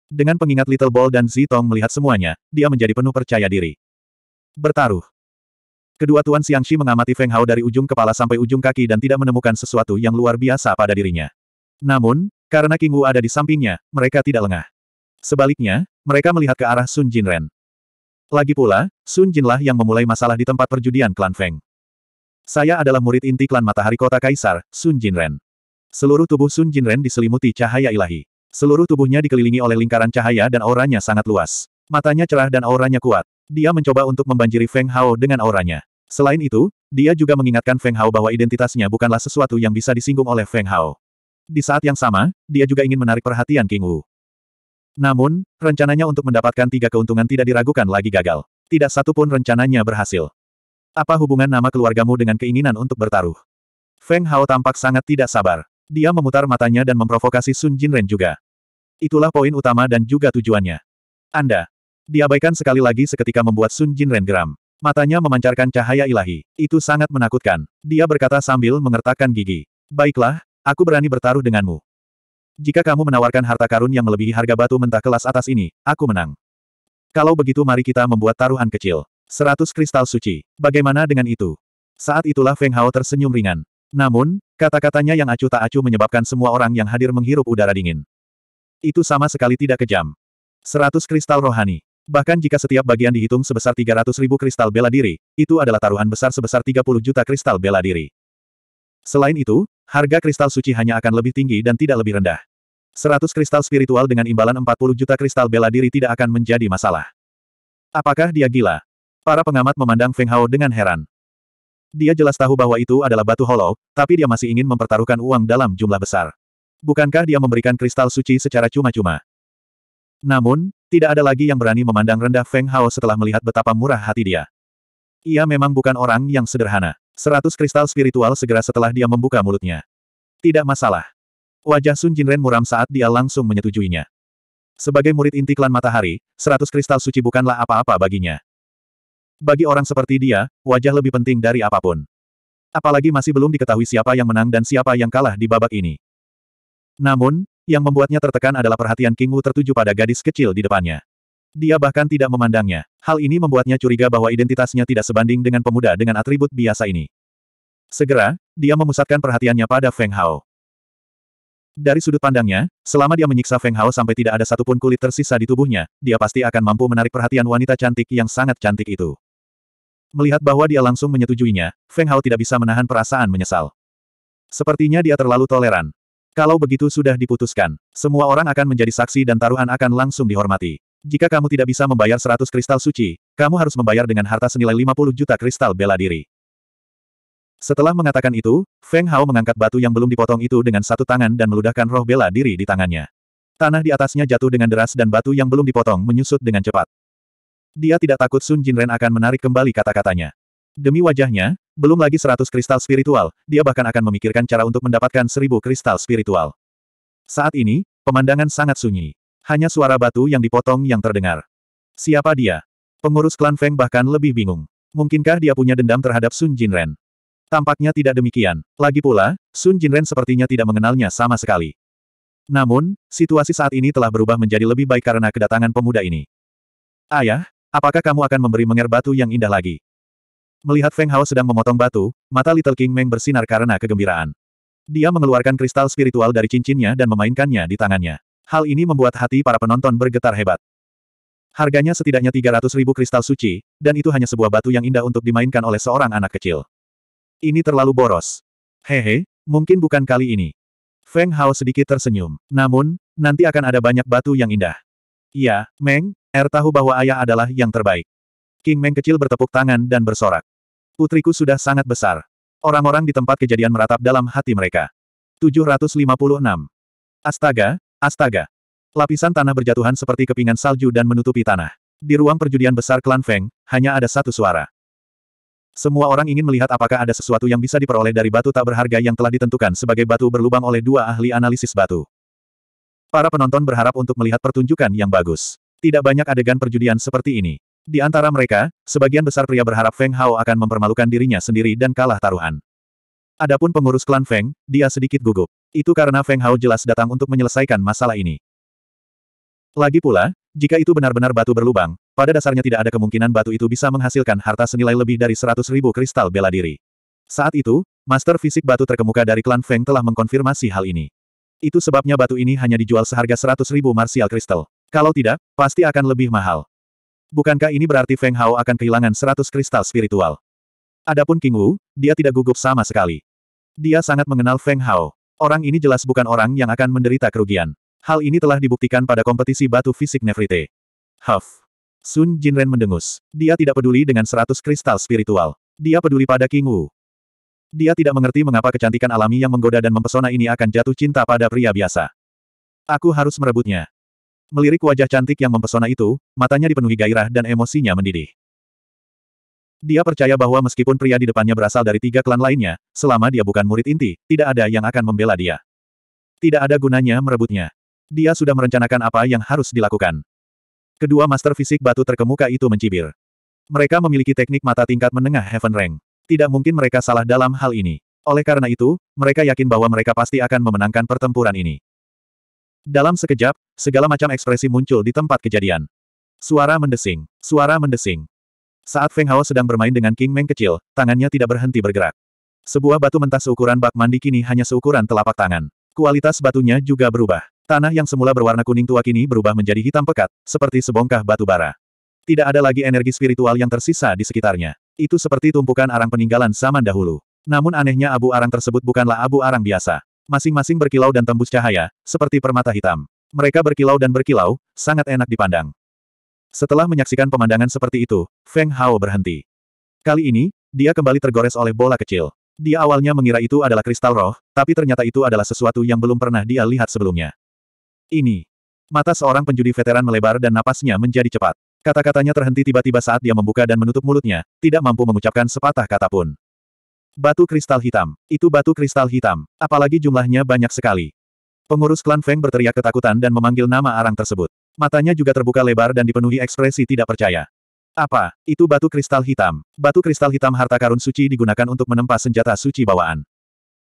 Dengan pengingat Little Ball dan Zitong melihat semuanya, dia menjadi penuh percaya diri. Bertaruh. Kedua Tuan Xiangxi mengamati Feng Hao dari ujung kepala sampai ujung kaki dan tidak menemukan sesuatu yang luar biasa pada dirinya. Namun, karena King Wu ada di sampingnya, mereka tidak lengah. Sebaliknya, mereka melihat ke arah Sun Jinren. Lagi pula, Sun Jinlah yang memulai masalah di tempat perjudian klan Feng. Saya adalah murid inti klan Matahari Kota Kaisar, Sun Jinren. Seluruh tubuh Sun Jinren diselimuti cahaya ilahi. Seluruh tubuhnya dikelilingi oleh lingkaran cahaya dan auranya sangat luas. Matanya cerah dan auranya kuat. Dia mencoba untuk membanjiri Feng Hao dengan auranya. Selain itu, dia juga mengingatkan Feng Hao bahwa identitasnya bukanlah sesuatu yang bisa disinggung oleh Feng Hao. Di saat yang sama, dia juga ingin menarik perhatian King Wu. Namun, rencananya untuk mendapatkan tiga keuntungan tidak diragukan lagi gagal. Tidak satu pun rencananya berhasil. Apa hubungan nama keluargamu dengan keinginan untuk bertaruh? Feng Hao tampak sangat tidak sabar. Dia memutar matanya dan memprovokasi Sun Jinren juga. Itulah poin utama dan juga tujuannya. Anda. Diabaikan sekali lagi seketika membuat Sun Jinren geram. Matanya memancarkan cahaya ilahi. Itu sangat menakutkan. Dia berkata sambil mengertakkan gigi. Baiklah, aku berani bertaruh denganmu. Jika kamu menawarkan harta karun yang melebihi harga batu mentah kelas atas ini, aku menang. Kalau begitu mari kita membuat taruhan kecil. Seratus kristal suci. Bagaimana dengan itu? Saat itulah Feng Hao tersenyum ringan. Namun, kata-katanya yang acuh tak acuh menyebabkan semua orang yang hadir menghirup udara dingin. Itu sama sekali tidak kejam. Seratus kristal rohani. Bahkan jika setiap bagian dihitung sebesar 300 ribu kristal bela diri, itu adalah taruhan besar sebesar 30 juta kristal bela diri. Selain itu, harga kristal suci hanya akan lebih tinggi dan tidak lebih rendah. 100 kristal spiritual dengan imbalan 40 juta kristal bela diri tidak akan menjadi masalah. Apakah dia gila? Para pengamat memandang Feng Hao dengan heran. Dia jelas tahu bahwa itu adalah batu hollow, tapi dia masih ingin mempertaruhkan uang dalam jumlah besar. Bukankah dia memberikan kristal suci secara cuma-cuma? Namun, tidak ada lagi yang berani memandang rendah Feng Hao setelah melihat betapa murah hati dia. Ia memang bukan orang yang sederhana. Seratus kristal spiritual segera setelah dia membuka mulutnya. Tidak masalah. Wajah Sun Jinren muram saat dia langsung menyetujuinya. Sebagai murid inti klan matahari, seratus kristal suci bukanlah apa-apa baginya. Bagi orang seperti dia, wajah lebih penting dari apapun. Apalagi masih belum diketahui siapa yang menang dan siapa yang kalah di babak ini. Namun, yang membuatnya tertekan adalah perhatian King Wu tertuju pada gadis kecil di depannya. Dia bahkan tidak memandangnya. Hal ini membuatnya curiga bahwa identitasnya tidak sebanding dengan pemuda dengan atribut biasa ini. Segera, dia memusatkan perhatiannya pada Feng Hao. Dari sudut pandangnya, selama dia menyiksa Feng Hao sampai tidak ada satupun kulit tersisa di tubuhnya, dia pasti akan mampu menarik perhatian wanita cantik yang sangat cantik itu. Melihat bahwa dia langsung menyetujuinya, Feng Hao tidak bisa menahan perasaan menyesal. Sepertinya dia terlalu toleran. Kalau begitu sudah diputuskan, semua orang akan menjadi saksi dan taruhan akan langsung dihormati. Jika kamu tidak bisa membayar 100 kristal suci, kamu harus membayar dengan harta senilai 50 juta kristal bela diri. Setelah mengatakan itu, Feng Hao mengangkat batu yang belum dipotong itu dengan satu tangan dan meludahkan roh bela diri di tangannya. Tanah di atasnya jatuh dengan deras dan batu yang belum dipotong menyusut dengan cepat. Dia tidak takut Sun Jinren akan menarik kembali kata-katanya. Demi wajahnya, belum lagi seratus kristal spiritual, dia bahkan akan memikirkan cara untuk mendapatkan seribu kristal spiritual. Saat ini, pemandangan sangat sunyi. Hanya suara batu yang dipotong yang terdengar. Siapa dia? Pengurus klan Feng bahkan lebih bingung. Mungkinkah dia punya dendam terhadap Sun Jinren? Tampaknya tidak demikian. Lagi pula, Sun Jinren sepertinya tidak mengenalnya sama sekali. Namun, situasi saat ini telah berubah menjadi lebih baik karena kedatangan pemuda ini. Ayah, Apakah kamu akan memberi menger batu yang indah lagi? Melihat Feng Hao sedang memotong batu, mata Little King Meng bersinar karena kegembiraan. Dia mengeluarkan kristal spiritual dari cincinnya dan memainkannya di tangannya. Hal ini membuat hati para penonton bergetar hebat. Harganya setidaknya 300 ribu kristal suci, dan itu hanya sebuah batu yang indah untuk dimainkan oleh seorang anak kecil. Ini terlalu boros. Hehe, mungkin bukan kali ini. Feng Hao sedikit tersenyum. Namun, nanti akan ada banyak batu yang indah. Iya, Meng, Er tahu bahwa ayah adalah yang terbaik. King Meng kecil bertepuk tangan dan bersorak. Putriku sudah sangat besar. Orang-orang di tempat kejadian meratap dalam hati mereka. 756. Astaga, astaga. Lapisan tanah berjatuhan seperti kepingan salju dan menutupi tanah. Di ruang perjudian besar klan Feng, hanya ada satu suara. Semua orang ingin melihat apakah ada sesuatu yang bisa diperoleh dari batu tak berharga yang telah ditentukan sebagai batu berlubang oleh dua ahli analisis batu. Para penonton berharap untuk melihat pertunjukan yang bagus. Tidak banyak adegan perjudian seperti ini. Di antara mereka, sebagian besar pria berharap Feng Hao akan mempermalukan dirinya sendiri dan kalah taruhan. Adapun pengurus klan Feng, dia sedikit gugup. Itu karena Feng Hao jelas datang untuk menyelesaikan masalah ini. Lagi pula, jika itu benar-benar batu berlubang, pada dasarnya tidak ada kemungkinan batu itu bisa menghasilkan harta senilai lebih dari 100 ribu kristal bela diri. Saat itu, master fisik batu terkemuka dari klan Feng telah mengkonfirmasi hal ini. Itu sebabnya batu ini hanya dijual seharga 100 ribu martial kristal. Kalau tidak, pasti akan lebih mahal. Bukankah ini berarti Feng Hao akan kehilangan 100 kristal spiritual? Adapun King Wu, dia tidak gugup sama sekali. Dia sangat mengenal Feng Hao. Orang ini jelas bukan orang yang akan menderita kerugian. Hal ini telah dibuktikan pada kompetisi batu fisik Nefrite. Huff. Sun Jinren mendengus. Dia tidak peduli dengan 100 kristal spiritual. Dia peduli pada King Wu. Dia tidak mengerti mengapa kecantikan alami yang menggoda dan mempesona ini akan jatuh cinta pada pria biasa. Aku harus merebutnya. Melirik wajah cantik yang mempesona itu, matanya dipenuhi gairah dan emosinya mendidih. Dia percaya bahwa meskipun pria di depannya berasal dari tiga klan lainnya, selama dia bukan murid inti, tidak ada yang akan membela dia. Tidak ada gunanya merebutnya. Dia sudah merencanakan apa yang harus dilakukan. Kedua master fisik batu terkemuka itu mencibir. Mereka memiliki teknik mata tingkat menengah Heaven Rank. Tidak mungkin mereka salah dalam hal ini. Oleh karena itu, mereka yakin bahwa mereka pasti akan memenangkan pertempuran ini. Dalam sekejap, segala macam ekspresi muncul di tempat kejadian. Suara mendesing, suara mendesing. Saat Feng Hao sedang bermain dengan King Meng kecil, tangannya tidak berhenti bergerak. Sebuah batu mentah seukuran bak mandi kini hanya seukuran telapak tangan. Kualitas batunya juga berubah. Tanah yang semula berwarna kuning tua kini berubah menjadi hitam pekat, seperti sebongkah batu bara. Tidak ada lagi energi spiritual yang tersisa di sekitarnya. Itu seperti tumpukan arang peninggalan zaman dahulu. Namun anehnya abu arang tersebut bukanlah abu arang biasa. Masing-masing berkilau dan tembus cahaya, seperti permata hitam. Mereka berkilau dan berkilau, sangat enak dipandang. Setelah menyaksikan pemandangan seperti itu, Feng Hao berhenti. Kali ini, dia kembali tergores oleh bola kecil. Dia awalnya mengira itu adalah kristal roh, tapi ternyata itu adalah sesuatu yang belum pernah dia lihat sebelumnya. Ini. Mata seorang penjudi veteran melebar dan napasnya menjadi cepat. Kata-katanya terhenti tiba-tiba saat dia membuka dan menutup mulutnya, tidak mampu mengucapkan sepatah kata pun. Batu kristal hitam. Itu batu kristal hitam. Apalagi jumlahnya banyak sekali. Pengurus klan Feng berteriak ketakutan dan memanggil nama arang tersebut. Matanya juga terbuka lebar dan dipenuhi ekspresi tidak percaya. Apa? Itu batu kristal hitam. Batu kristal hitam harta karun suci digunakan untuk menempa senjata suci bawaan.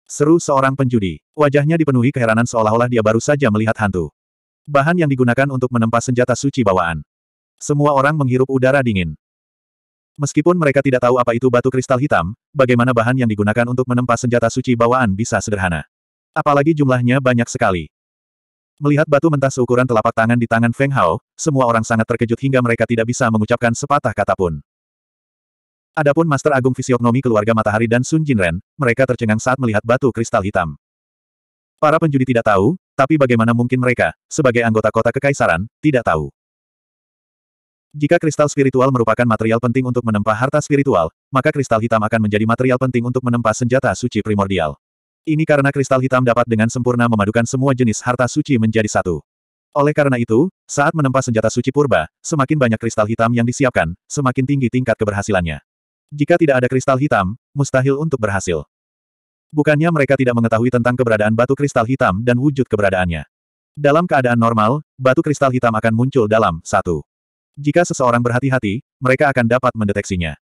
Seru seorang penjudi. Wajahnya dipenuhi keheranan seolah-olah dia baru saja melihat hantu. Bahan yang digunakan untuk menempa senjata suci bawaan. Semua orang menghirup udara dingin. Meskipun mereka tidak tahu apa itu batu kristal hitam, bagaimana bahan yang digunakan untuk menempa senjata suci bawaan bisa sederhana. Apalagi jumlahnya banyak sekali. Melihat batu mentah seukuran telapak tangan di tangan Feng Hao, semua orang sangat terkejut hingga mereka tidak bisa mengucapkan sepatah kata pun. Adapun Master Agung Fisiognomi keluarga Matahari dan Sun Jinren, mereka tercengang saat melihat batu kristal hitam. Para penjudi tidak tahu, tapi bagaimana mungkin mereka, sebagai anggota kota kekaisaran, tidak tahu. Jika kristal spiritual merupakan material penting untuk menempa harta spiritual, maka kristal hitam akan menjadi material penting untuk menempa senjata suci primordial. Ini karena kristal hitam dapat dengan sempurna memadukan semua jenis harta suci menjadi satu. Oleh karena itu, saat menempa senjata suci purba, semakin banyak kristal hitam yang disiapkan, semakin tinggi tingkat keberhasilannya. Jika tidak ada kristal hitam, mustahil untuk berhasil. Bukannya mereka tidak mengetahui tentang keberadaan batu kristal hitam dan wujud keberadaannya. Dalam keadaan normal, batu kristal hitam akan muncul dalam satu jika seseorang berhati-hati, mereka akan dapat mendeteksinya.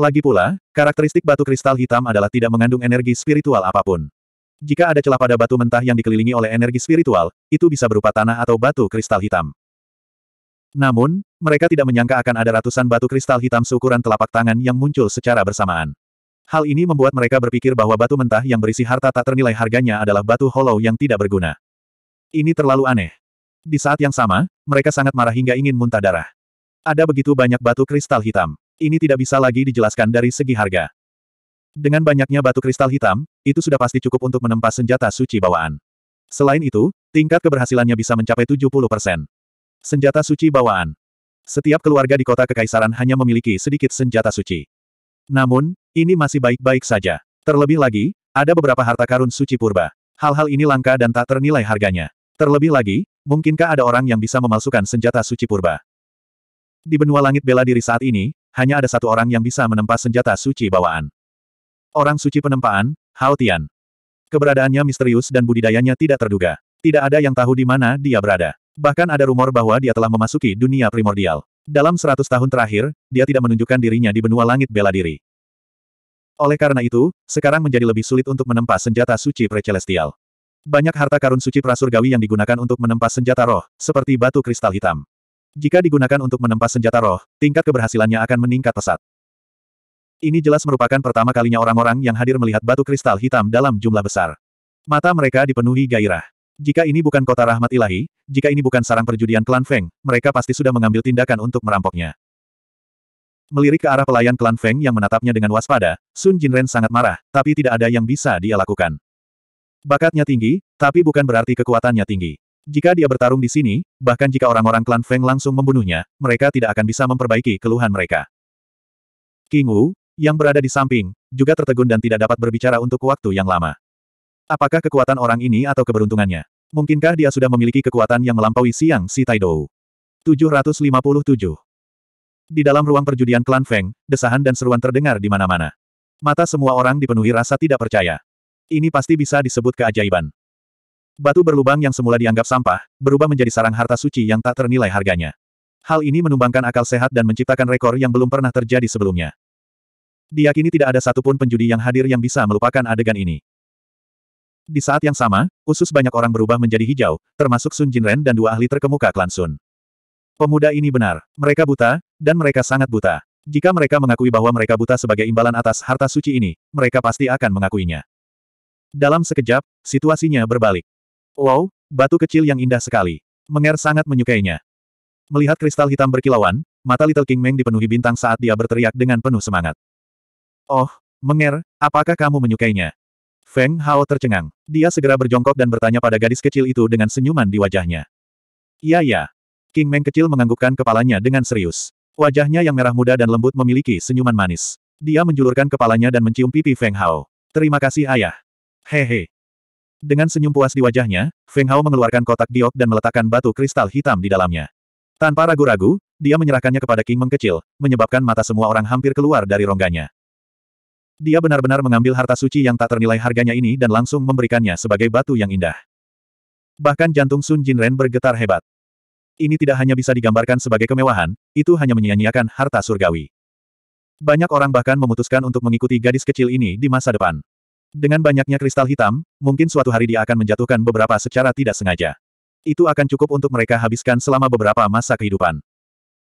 Lagi pula, karakteristik batu kristal hitam adalah tidak mengandung energi spiritual apapun. Jika ada celah pada batu mentah yang dikelilingi oleh energi spiritual, itu bisa berupa tanah atau batu kristal hitam. Namun, mereka tidak menyangka akan ada ratusan batu kristal hitam seukuran telapak tangan yang muncul secara bersamaan. Hal ini membuat mereka berpikir bahwa batu mentah yang berisi harta tak ternilai harganya adalah batu hollow yang tidak berguna. Ini terlalu aneh. Di saat yang sama, mereka sangat marah hingga ingin muntah darah. Ada begitu banyak batu kristal hitam. Ini tidak bisa lagi dijelaskan dari segi harga. Dengan banyaknya batu kristal hitam, itu sudah pasti cukup untuk menempa senjata suci bawaan. Selain itu, tingkat keberhasilannya bisa mencapai 70%. Senjata suci bawaan. Setiap keluarga di kota kekaisaran hanya memiliki sedikit senjata suci. Namun, ini masih baik-baik saja. Terlebih lagi, ada beberapa harta karun suci purba. Hal-hal ini langka dan tak ternilai harganya. Terlebih lagi, Mungkinkah ada orang yang bisa memalsukan senjata suci purba? Di benua langit bela diri saat ini, hanya ada satu orang yang bisa menempa senjata suci bawaan. Orang suci penempaan, Hao Tian. Keberadaannya misterius dan budidayanya tidak terduga. Tidak ada yang tahu di mana dia berada. Bahkan ada rumor bahwa dia telah memasuki dunia primordial. Dalam seratus tahun terakhir, dia tidak menunjukkan dirinya di benua langit bela diri. Oleh karena itu, sekarang menjadi lebih sulit untuk menempa senjata suci precelestial. Banyak harta karun suci prasurgawi yang digunakan untuk menempa senjata roh, seperti batu kristal hitam. Jika digunakan untuk menempa senjata roh, tingkat keberhasilannya akan meningkat pesat. Ini jelas merupakan pertama kalinya orang-orang yang hadir melihat batu kristal hitam dalam jumlah besar. Mata mereka dipenuhi gairah. Jika ini bukan kota rahmat ilahi, jika ini bukan sarang perjudian klan Feng, mereka pasti sudah mengambil tindakan untuk merampoknya. Melirik ke arah pelayan klan Feng yang menatapnya dengan waspada, Sun Jinren sangat marah, tapi tidak ada yang bisa dia lakukan. Bakatnya tinggi, tapi bukan berarti kekuatannya tinggi. Jika dia bertarung di sini, bahkan jika orang-orang klan Feng langsung membunuhnya, mereka tidak akan bisa memperbaiki keluhan mereka. King Wu, yang berada di samping, juga tertegun dan tidak dapat berbicara untuk waktu yang lama. Apakah kekuatan orang ini atau keberuntungannya? Mungkinkah dia sudah memiliki kekuatan yang melampaui siang si Taidou? 757 Di dalam ruang perjudian klan Feng, desahan dan seruan terdengar di mana-mana. Mata semua orang dipenuhi rasa tidak percaya. Ini pasti bisa disebut keajaiban. Batu berlubang yang semula dianggap sampah, berubah menjadi sarang harta suci yang tak ternilai harganya. Hal ini menumbangkan akal sehat dan menciptakan rekor yang belum pernah terjadi sebelumnya. Diakini tidak ada satupun penjudi yang hadir yang bisa melupakan adegan ini. Di saat yang sama, usus banyak orang berubah menjadi hijau, termasuk Sun Jinren dan dua ahli terkemuka klan Sun. Pemuda ini benar. Mereka buta, dan mereka sangat buta. Jika mereka mengakui bahwa mereka buta sebagai imbalan atas harta suci ini, mereka pasti akan mengakuinya. Dalam sekejap, situasinya berbalik. Wow, batu kecil yang indah sekali. Menger sangat menyukainya. Melihat kristal hitam berkilauan, mata Little King Meng dipenuhi bintang saat dia berteriak dengan penuh semangat. Oh, Menger, apakah kamu menyukainya? Feng Hao tercengang. Dia segera berjongkok dan bertanya pada gadis kecil itu dengan senyuman di wajahnya. Iya ya. King Meng kecil menganggukkan kepalanya dengan serius. Wajahnya yang merah muda dan lembut memiliki senyuman manis. Dia menjulurkan kepalanya dan mencium pipi Feng Hao. Terima kasih ayah. Hehe. Dengan senyum puas di wajahnya, Feng Hao mengeluarkan kotak giok dan meletakkan batu kristal hitam di dalamnya. Tanpa ragu-ragu, dia menyerahkannya kepada King Mengkecil, menyebabkan mata semua orang hampir keluar dari rongganya. Dia benar-benar mengambil harta suci yang tak ternilai harganya ini dan langsung memberikannya sebagai batu yang indah. Bahkan jantung Sun Jinren bergetar hebat. Ini tidak hanya bisa digambarkan sebagai kemewahan, itu hanya menyia-nyiakan harta surgawi. Banyak orang bahkan memutuskan untuk mengikuti gadis kecil ini di masa depan. Dengan banyaknya kristal hitam, mungkin suatu hari dia akan menjatuhkan beberapa secara tidak sengaja. Itu akan cukup untuk mereka habiskan selama beberapa masa kehidupan.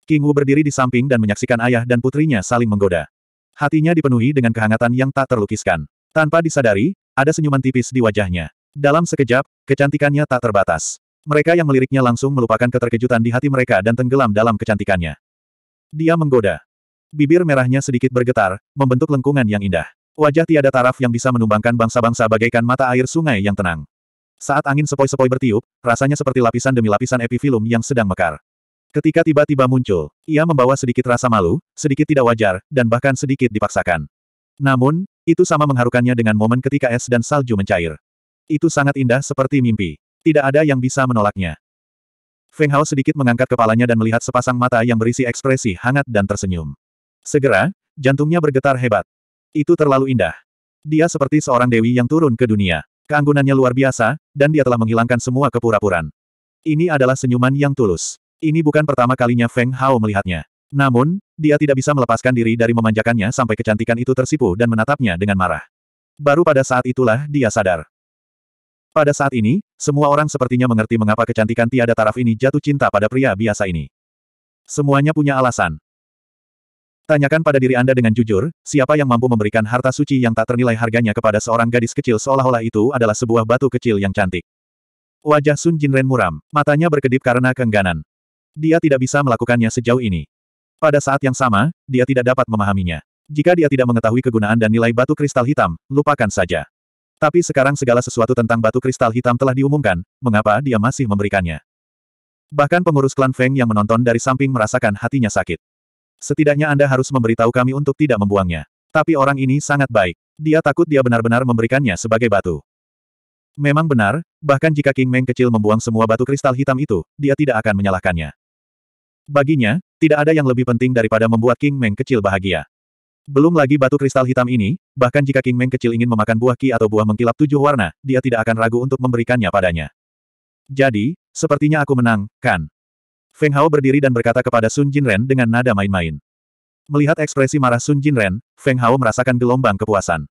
King Wu berdiri di samping dan menyaksikan ayah dan putrinya saling menggoda. Hatinya dipenuhi dengan kehangatan yang tak terlukiskan. Tanpa disadari, ada senyuman tipis di wajahnya. Dalam sekejap, kecantikannya tak terbatas. Mereka yang meliriknya langsung melupakan keterkejutan di hati mereka dan tenggelam dalam kecantikannya. Dia menggoda. Bibir merahnya sedikit bergetar, membentuk lengkungan yang indah. Wajah tiada taraf yang bisa menumbangkan bangsa-bangsa bagaikan mata air sungai yang tenang. Saat angin sepoi-sepoi bertiup, rasanya seperti lapisan demi lapisan epifilum yang sedang mekar. Ketika tiba-tiba muncul, ia membawa sedikit rasa malu, sedikit tidak wajar, dan bahkan sedikit dipaksakan. Namun, itu sama mengharukannya dengan momen ketika es dan salju mencair. Itu sangat indah seperti mimpi. Tidak ada yang bisa menolaknya. Feng Hao sedikit mengangkat kepalanya dan melihat sepasang mata yang berisi ekspresi hangat dan tersenyum. Segera, jantungnya bergetar hebat. Itu terlalu indah. Dia seperti seorang dewi yang turun ke dunia. Keanggunannya luar biasa, dan dia telah menghilangkan semua kepura puraan Ini adalah senyuman yang tulus. Ini bukan pertama kalinya Feng Hao melihatnya. Namun, dia tidak bisa melepaskan diri dari memanjakannya sampai kecantikan itu tersipu dan menatapnya dengan marah. Baru pada saat itulah dia sadar. Pada saat ini, semua orang sepertinya mengerti mengapa kecantikan tiada taraf ini jatuh cinta pada pria biasa ini. Semuanya punya alasan. Tanyakan pada diri Anda dengan jujur, siapa yang mampu memberikan harta suci yang tak ternilai harganya kepada seorang gadis kecil seolah-olah itu adalah sebuah batu kecil yang cantik. Wajah Sun Jinren muram, matanya berkedip karena keengganan. Dia tidak bisa melakukannya sejauh ini. Pada saat yang sama, dia tidak dapat memahaminya. Jika dia tidak mengetahui kegunaan dan nilai batu kristal hitam, lupakan saja. Tapi sekarang segala sesuatu tentang batu kristal hitam telah diumumkan, mengapa dia masih memberikannya. Bahkan pengurus klan Feng yang menonton dari samping merasakan hatinya sakit. Setidaknya Anda harus memberitahu kami untuk tidak membuangnya. Tapi orang ini sangat baik. Dia takut dia benar-benar memberikannya sebagai batu. Memang benar, bahkan jika King Meng kecil membuang semua batu kristal hitam itu, dia tidak akan menyalahkannya. Baginya, tidak ada yang lebih penting daripada membuat King Meng kecil bahagia. Belum lagi batu kristal hitam ini, bahkan jika King Meng kecil ingin memakan buah ki atau buah mengkilap tujuh warna, dia tidak akan ragu untuk memberikannya padanya. Jadi, sepertinya aku menang, kan? Feng Hao berdiri dan berkata kepada Sun Jinren dengan nada main-main. Melihat ekspresi marah Sun Jinren, Feng Hao merasakan gelombang kepuasan.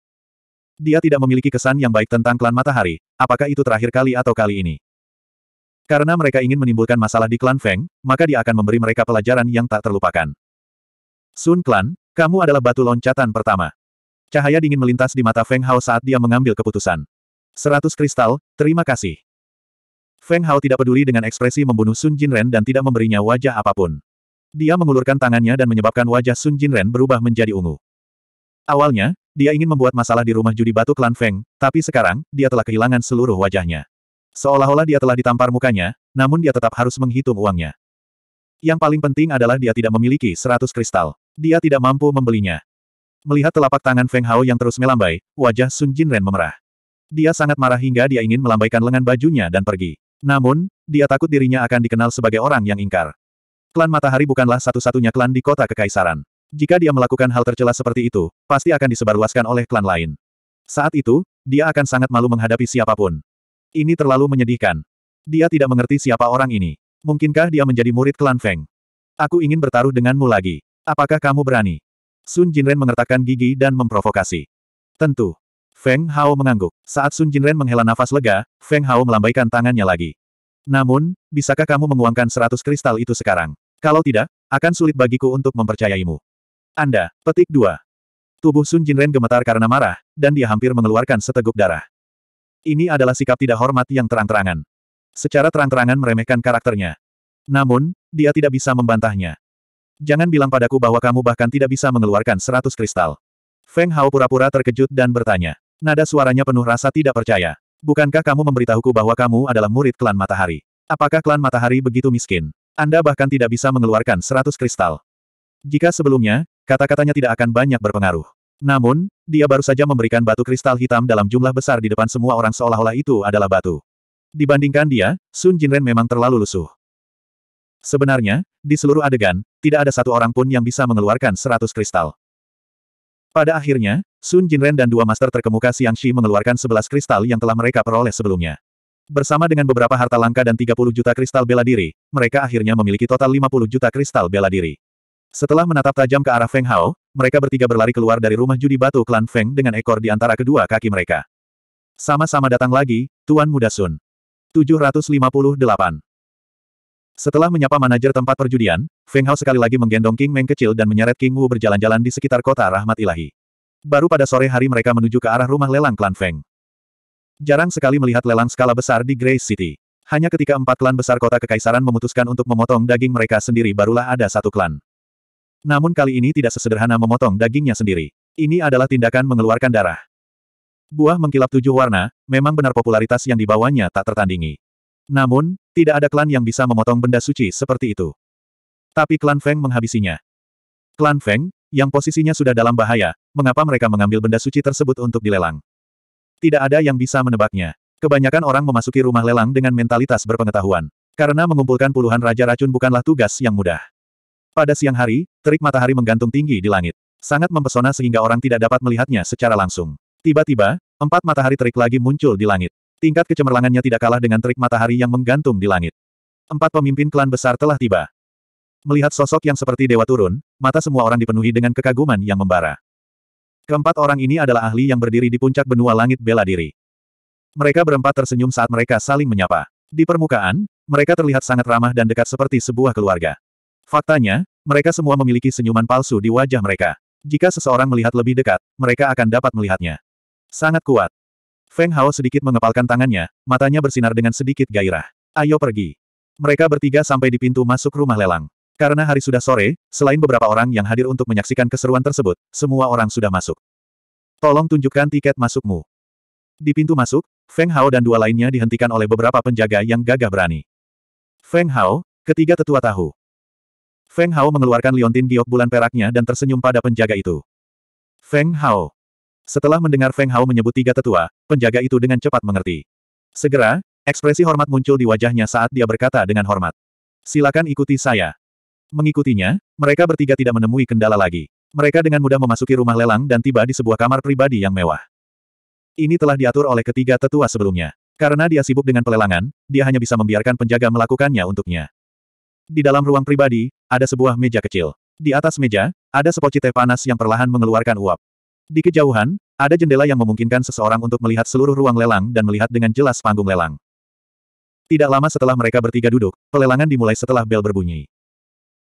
Dia tidak memiliki kesan yang baik tentang klan matahari, apakah itu terakhir kali atau kali ini. Karena mereka ingin menimbulkan masalah di klan Feng, maka dia akan memberi mereka pelajaran yang tak terlupakan. Sun Klan, kamu adalah batu loncatan pertama. Cahaya dingin melintas di mata Feng Hao saat dia mengambil keputusan. Seratus kristal, terima kasih. Feng Hao tidak peduli dengan ekspresi membunuh Sun Jinren dan tidak memberinya wajah apapun. Dia mengulurkan tangannya dan menyebabkan wajah Sun Jinren berubah menjadi ungu. Awalnya, dia ingin membuat masalah di rumah judi batu klan Feng, tapi sekarang, dia telah kehilangan seluruh wajahnya. Seolah-olah dia telah ditampar mukanya, namun dia tetap harus menghitung uangnya. Yang paling penting adalah dia tidak memiliki seratus kristal. Dia tidak mampu membelinya. Melihat telapak tangan Feng Hao yang terus melambai, wajah Sun Jinren memerah. Dia sangat marah hingga dia ingin melambaikan lengan bajunya dan pergi. Namun, dia takut dirinya akan dikenal sebagai orang yang ingkar. Klan Matahari bukanlah satu-satunya klan di kota Kekaisaran. Jika dia melakukan hal tercela seperti itu, pasti akan disebarluaskan oleh klan lain. Saat itu, dia akan sangat malu menghadapi siapapun. Ini terlalu menyedihkan. Dia tidak mengerti siapa orang ini. Mungkinkah dia menjadi murid klan Feng? Aku ingin bertaruh denganmu lagi. Apakah kamu berani? Sun Jinren mengertakkan gigi dan memprovokasi. Tentu. Feng Hao mengangguk. Saat Sun Jinren menghela nafas lega, Feng Hao melambaikan tangannya lagi. Namun, bisakah kamu menguangkan seratus kristal itu sekarang? Kalau tidak, akan sulit bagiku untuk mempercayaimu. Anda, petik dua. Tubuh Sun Jinren gemetar karena marah, dan dia hampir mengeluarkan seteguk darah. Ini adalah sikap tidak hormat yang terang-terangan. Secara terang-terangan meremehkan karakternya. Namun, dia tidak bisa membantahnya. Jangan bilang padaku bahwa kamu bahkan tidak bisa mengeluarkan seratus kristal. Feng Hao pura-pura terkejut dan bertanya. Nada suaranya penuh rasa tidak percaya. Bukankah kamu memberitahuku bahwa kamu adalah murid klan matahari? Apakah klan matahari begitu miskin? Anda bahkan tidak bisa mengeluarkan seratus kristal. Jika sebelumnya, kata-katanya tidak akan banyak berpengaruh. Namun, dia baru saja memberikan batu kristal hitam dalam jumlah besar di depan semua orang seolah-olah itu adalah batu. Dibandingkan dia, Sun Jinren memang terlalu lusuh. Sebenarnya, di seluruh adegan, tidak ada satu orang pun yang bisa mengeluarkan seratus kristal. Pada akhirnya, Sun Jinren dan dua master terkemuka Xiang Shi mengeluarkan sebelas kristal yang telah mereka peroleh sebelumnya. Bersama dengan beberapa harta langka dan 30 juta kristal bela diri, mereka akhirnya memiliki total 50 juta kristal bela diri. Setelah menatap tajam ke arah Feng Hao, mereka bertiga berlari keluar dari rumah judi batu klan Feng dengan ekor di antara kedua kaki mereka. Sama-sama datang lagi, Tuan Muda Sun. 758. Setelah menyapa manajer tempat perjudian, Feng Hao sekali lagi menggendong King Meng kecil dan menyeret King Wu berjalan-jalan di sekitar kota rahmat ilahi. Baru pada sore hari mereka menuju ke arah rumah lelang klan Feng. Jarang sekali melihat lelang skala besar di Grace City. Hanya ketika empat klan besar kota kekaisaran memutuskan untuk memotong daging mereka sendiri barulah ada satu klan. Namun kali ini tidak sesederhana memotong dagingnya sendiri. Ini adalah tindakan mengeluarkan darah. Buah mengkilap tujuh warna, memang benar popularitas yang dibawanya tak tertandingi. Namun, tidak ada klan yang bisa memotong benda suci seperti itu. Tapi klan Feng menghabisinya. Klan Feng, yang posisinya sudah dalam bahaya, mengapa mereka mengambil benda suci tersebut untuk dilelang? Tidak ada yang bisa menebaknya. Kebanyakan orang memasuki rumah lelang dengan mentalitas berpengetahuan. Karena mengumpulkan puluhan raja racun bukanlah tugas yang mudah. Pada siang hari, terik matahari menggantung tinggi di langit. Sangat mempesona sehingga orang tidak dapat melihatnya secara langsung. Tiba-tiba, empat matahari terik lagi muncul di langit. Tingkat kecemerlangannya tidak kalah dengan terik matahari yang menggantung di langit. Empat pemimpin klan besar telah tiba. Melihat sosok yang seperti dewa turun, mata semua orang dipenuhi dengan kekaguman yang membara. Keempat orang ini adalah ahli yang berdiri di puncak benua langit bela diri. Mereka berempat tersenyum saat mereka saling menyapa. Di permukaan, mereka terlihat sangat ramah dan dekat seperti sebuah keluarga. Faktanya, mereka semua memiliki senyuman palsu di wajah mereka. Jika seseorang melihat lebih dekat, mereka akan dapat melihatnya. Sangat kuat, Feng Hao sedikit mengepalkan tangannya, matanya bersinar dengan sedikit gairah. Ayo pergi. Mereka bertiga sampai di pintu masuk rumah lelang. Karena hari sudah sore, selain beberapa orang yang hadir untuk menyaksikan keseruan tersebut, semua orang sudah masuk. Tolong tunjukkan tiket masukmu. Di pintu masuk, Feng Hao dan dua lainnya dihentikan oleh beberapa penjaga yang gagah berani. Feng Hao, ketiga tetua tahu. Feng Hao mengeluarkan liontin giok bulan peraknya dan tersenyum pada penjaga itu. Feng Hao. Setelah mendengar Feng Hao menyebut tiga tetua, penjaga itu dengan cepat mengerti. Segera, ekspresi hormat muncul di wajahnya saat dia berkata dengan hormat. Silakan ikuti saya. Mengikutinya, mereka bertiga tidak menemui kendala lagi. Mereka dengan mudah memasuki rumah lelang dan tiba di sebuah kamar pribadi yang mewah. Ini telah diatur oleh ketiga tetua sebelumnya. Karena dia sibuk dengan pelelangan, dia hanya bisa membiarkan penjaga melakukannya untuknya. Di dalam ruang pribadi, ada sebuah meja kecil. Di atas meja, ada sepoci teh panas yang perlahan mengeluarkan uap. Di kejauhan, ada jendela yang memungkinkan seseorang untuk melihat seluruh ruang lelang dan melihat dengan jelas panggung lelang. Tidak lama setelah mereka bertiga duduk, pelelangan dimulai setelah bel berbunyi.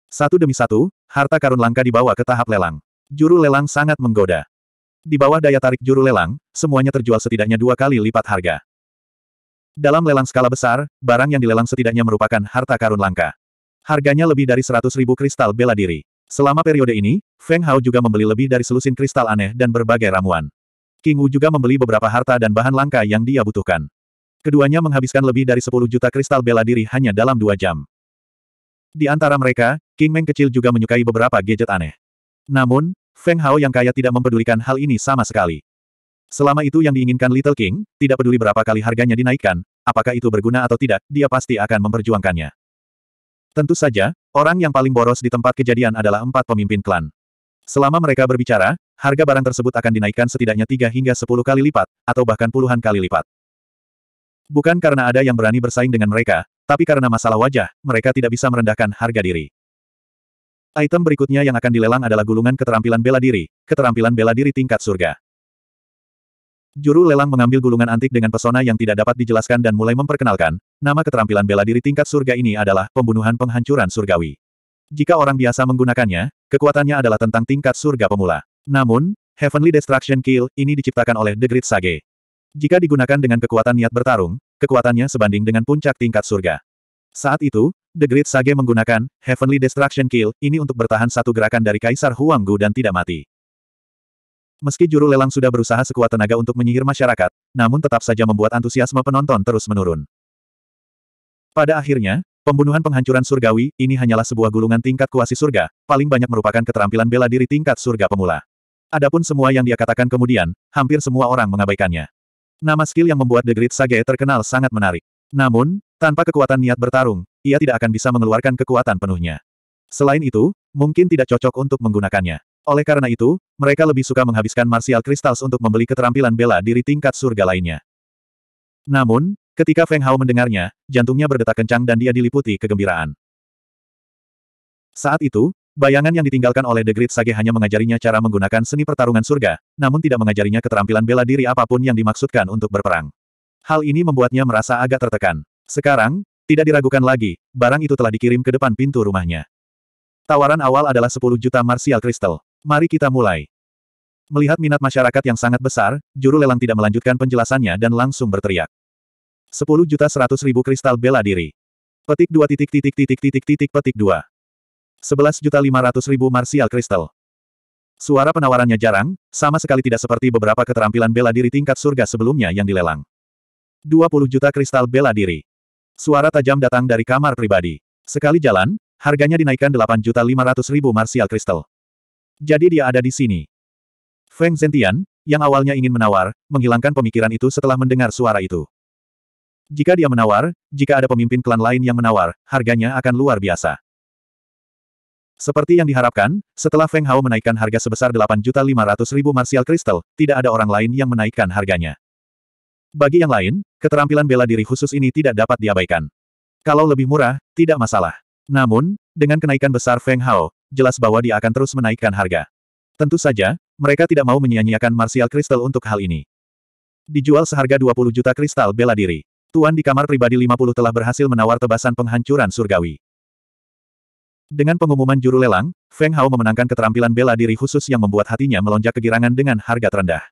Satu demi satu, harta karun langka dibawa ke tahap lelang. Juru lelang sangat menggoda. Di bawah daya tarik juru lelang, semuanya terjual setidaknya dua kali lipat harga. Dalam lelang skala besar, barang yang dilelang setidaknya merupakan harta karun langka. Harganya lebih dari 100 ribu kristal bela diri. Selama periode ini, Feng Hao juga membeli lebih dari selusin kristal aneh dan berbagai ramuan. King Wu juga membeli beberapa harta dan bahan langka yang dia butuhkan. Keduanya menghabiskan lebih dari 10 juta kristal bela diri hanya dalam dua jam. Di antara mereka, King Meng kecil juga menyukai beberapa gadget aneh. Namun, Feng Hao yang kaya tidak mempedulikan hal ini sama sekali. Selama itu yang diinginkan Little King, tidak peduli berapa kali harganya dinaikkan, apakah itu berguna atau tidak, dia pasti akan memperjuangkannya. Tentu saja, orang yang paling boros di tempat kejadian adalah empat pemimpin klan. Selama mereka berbicara, harga barang tersebut akan dinaikkan setidaknya tiga hingga sepuluh kali lipat, atau bahkan puluhan kali lipat. Bukan karena ada yang berani bersaing dengan mereka, tapi karena masalah wajah, mereka tidak bisa merendahkan harga diri. Item berikutnya yang akan dilelang adalah gulungan keterampilan bela diri, keterampilan bela diri tingkat surga. Juru lelang mengambil gulungan antik dengan pesona yang tidak dapat dijelaskan dan mulai memperkenalkan, nama keterampilan bela diri tingkat surga ini adalah pembunuhan penghancuran surgawi. Jika orang biasa menggunakannya, kekuatannya adalah tentang tingkat surga pemula. Namun, Heavenly Destruction Kill ini diciptakan oleh The Great Sage. Jika digunakan dengan kekuatan niat bertarung, kekuatannya sebanding dengan puncak tingkat surga. Saat itu, The Great Sage menggunakan Heavenly Destruction Kill ini untuk bertahan satu gerakan dari Kaisar Huanggu dan tidak mati. Meski juru lelang sudah berusaha sekuat tenaga untuk menyihir masyarakat, namun tetap saja membuat antusiasme penonton terus menurun. Pada akhirnya, pembunuhan penghancuran surgawi ini hanyalah sebuah gulungan tingkat kuasi surga, paling banyak merupakan keterampilan bela diri tingkat surga pemula. Adapun semua yang dia katakan kemudian, hampir semua orang mengabaikannya. Nama skill yang membuat The Great Sage terkenal sangat menarik. Namun, tanpa kekuatan niat bertarung, ia tidak akan bisa mengeluarkan kekuatan penuhnya. Selain itu, mungkin tidak cocok untuk menggunakannya. Oleh karena itu, mereka lebih suka menghabiskan martial crystals untuk membeli keterampilan bela diri tingkat surga lainnya. Namun, ketika Feng Hao mendengarnya, jantungnya berdetak kencang dan dia diliputi kegembiraan. Saat itu, bayangan yang ditinggalkan oleh The Great Sage hanya mengajarinya cara menggunakan seni pertarungan surga, namun tidak mengajarinya keterampilan bela diri apapun yang dimaksudkan untuk berperang. Hal ini membuatnya merasa agak tertekan. Sekarang, tidak diragukan lagi, barang itu telah dikirim ke depan pintu rumahnya. Tawaran awal adalah 10 juta martial kristal. Mari kita mulai. Melihat minat masyarakat yang sangat besar, juru lelang tidak melanjutkan penjelasannya dan langsung berteriak. 10 juta 100 ribu kristal bela diri. Petik 2 titik titik titik titik titik petik 2. 11 juta 500 ribu martial kristal. Suara penawarannya jarang, sama sekali tidak seperti beberapa keterampilan bela diri tingkat surga sebelumnya yang dilelang. 20 juta kristal bela diri. Suara tajam datang dari kamar pribadi. Sekali jalan, harganya dinaikkan 8 juta 500 ribu martial kristal. Jadi dia ada di sini. Feng Zentian, yang awalnya ingin menawar, menghilangkan pemikiran itu setelah mendengar suara itu. Jika dia menawar, jika ada pemimpin klan lain yang menawar, harganya akan luar biasa. Seperti yang diharapkan, setelah Feng Hao menaikkan harga sebesar 8.500.000 martial kristal, tidak ada orang lain yang menaikkan harganya. Bagi yang lain, keterampilan bela diri khusus ini tidak dapat diabaikan. Kalau lebih murah, tidak masalah. Namun, dengan kenaikan besar Feng Hao, jelas bahwa dia akan terus menaikkan harga. Tentu saja, mereka tidak mau menyia-nyiakan Martial Crystal untuk hal ini. Dijual seharga 20 juta kristal bela diri. Tuan di kamar pribadi 50 telah berhasil menawar tebasan penghancuran surgawi. Dengan pengumuman juru lelang, Feng Hao memenangkan keterampilan bela diri khusus yang membuat hatinya melonjak kegirangan dengan harga terendah.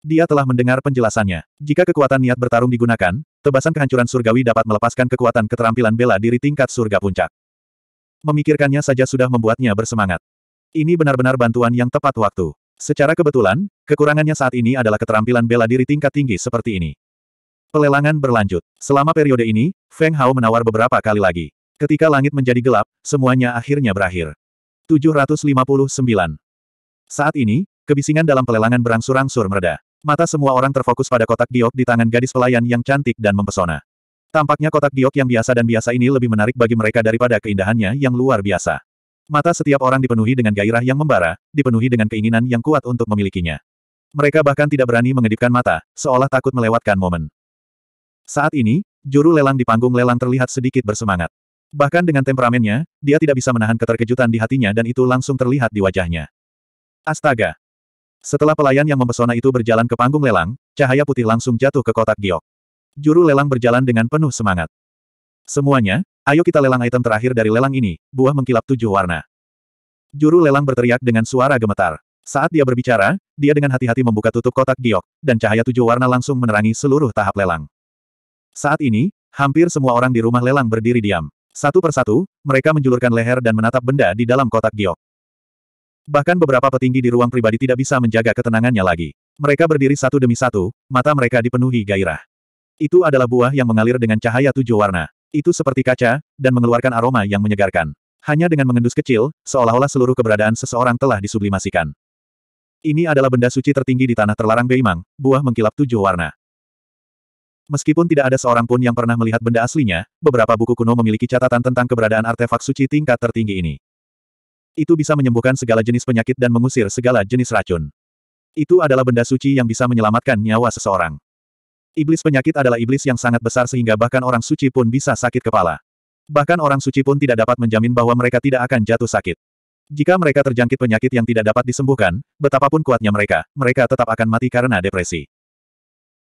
Dia telah mendengar penjelasannya. Jika kekuatan niat bertarung digunakan, tebasan kehancuran surgawi dapat melepaskan kekuatan keterampilan bela diri tingkat surga puncak. Memikirkannya saja sudah membuatnya bersemangat. Ini benar-benar bantuan yang tepat waktu. Secara kebetulan, kekurangannya saat ini adalah keterampilan bela diri tingkat tinggi seperti ini. Pelelangan berlanjut. Selama periode ini, Feng Hao menawar beberapa kali lagi. Ketika langit menjadi gelap, semuanya akhirnya berakhir. 759. Saat ini, kebisingan dalam pelelangan berangsur-angsur mereda. Mata semua orang terfokus pada kotak giok di tangan gadis pelayan yang cantik dan mempesona. Tampaknya kotak giok yang biasa dan biasa ini lebih menarik bagi mereka daripada keindahannya yang luar biasa. Mata setiap orang dipenuhi dengan gairah yang membara, dipenuhi dengan keinginan yang kuat untuk memilikinya. Mereka bahkan tidak berani mengedipkan mata, seolah takut melewatkan momen. Saat ini, juru lelang di panggung lelang terlihat sedikit bersemangat. Bahkan dengan temperamennya, dia tidak bisa menahan keterkejutan di hatinya dan itu langsung terlihat di wajahnya. Astaga! Setelah pelayan yang mempesona itu berjalan ke panggung lelang, cahaya putih langsung jatuh ke kotak giok juru lelang berjalan dengan penuh semangat. Semuanya, ayo kita lelang item terakhir dari lelang ini, buah mengkilap tujuh warna. Juru lelang berteriak dengan suara gemetar. Saat dia berbicara, dia dengan hati-hati membuka tutup kotak giok, dan cahaya tujuh warna langsung menerangi seluruh tahap lelang. Saat ini, hampir semua orang di rumah lelang berdiri diam. Satu persatu, mereka menjulurkan leher dan menatap benda di dalam kotak giok. Bahkan beberapa petinggi di ruang pribadi tidak bisa menjaga ketenangannya lagi. Mereka berdiri satu demi satu, mata mereka dipenuhi gairah. Itu adalah buah yang mengalir dengan cahaya tujuh warna. Itu seperti kaca, dan mengeluarkan aroma yang menyegarkan. Hanya dengan mengendus kecil, seolah-olah seluruh keberadaan seseorang telah disublimasikan. Ini adalah benda suci tertinggi di tanah terlarang Beimang, buah mengkilap tujuh warna. Meskipun tidak ada seorang pun yang pernah melihat benda aslinya, beberapa buku kuno memiliki catatan tentang keberadaan artefak suci tingkat tertinggi ini. Itu bisa menyembuhkan segala jenis penyakit dan mengusir segala jenis racun. Itu adalah benda suci yang bisa menyelamatkan nyawa seseorang. Iblis penyakit adalah iblis yang sangat besar sehingga bahkan orang suci pun bisa sakit kepala. Bahkan orang suci pun tidak dapat menjamin bahwa mereka tidak akan jatuh sakit. Jika mereka terjangkit penyakit yang tidak dapat disembuhkan, betapapun kuatnya mereka, mereka tetap akan mati karena depresi.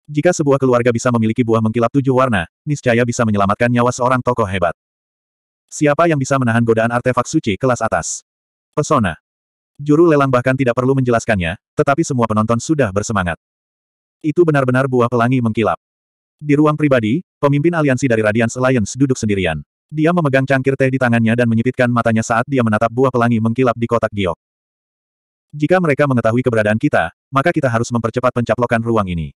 Jika sebuah keluarga bisa memiliki buah mengkilap tujuh warna, niscaya bisa menyelamatkan nyawa seorang tokoh hebat. Siapa yang bisa menahan godaan artefak suci kelas atas? Pesona. Juru lelang bahkan tidak perlu menjelaskannya, tetapi semua penonton sudah bersemangat. Itu benar-benar buah pelangi mengkilap. Di ruang pribadi, pemimpin aliansi dari Radiance Alliance duduk sendirian. Dia memegang cangkir teh di tangannya dan menyipitkan matanya saat dia menatap buah pelangi mengkilap di kotak giok. Jika mereka mengetahui keberadaan kita, maka kita harus mempercepat pencaplokan ruang ini.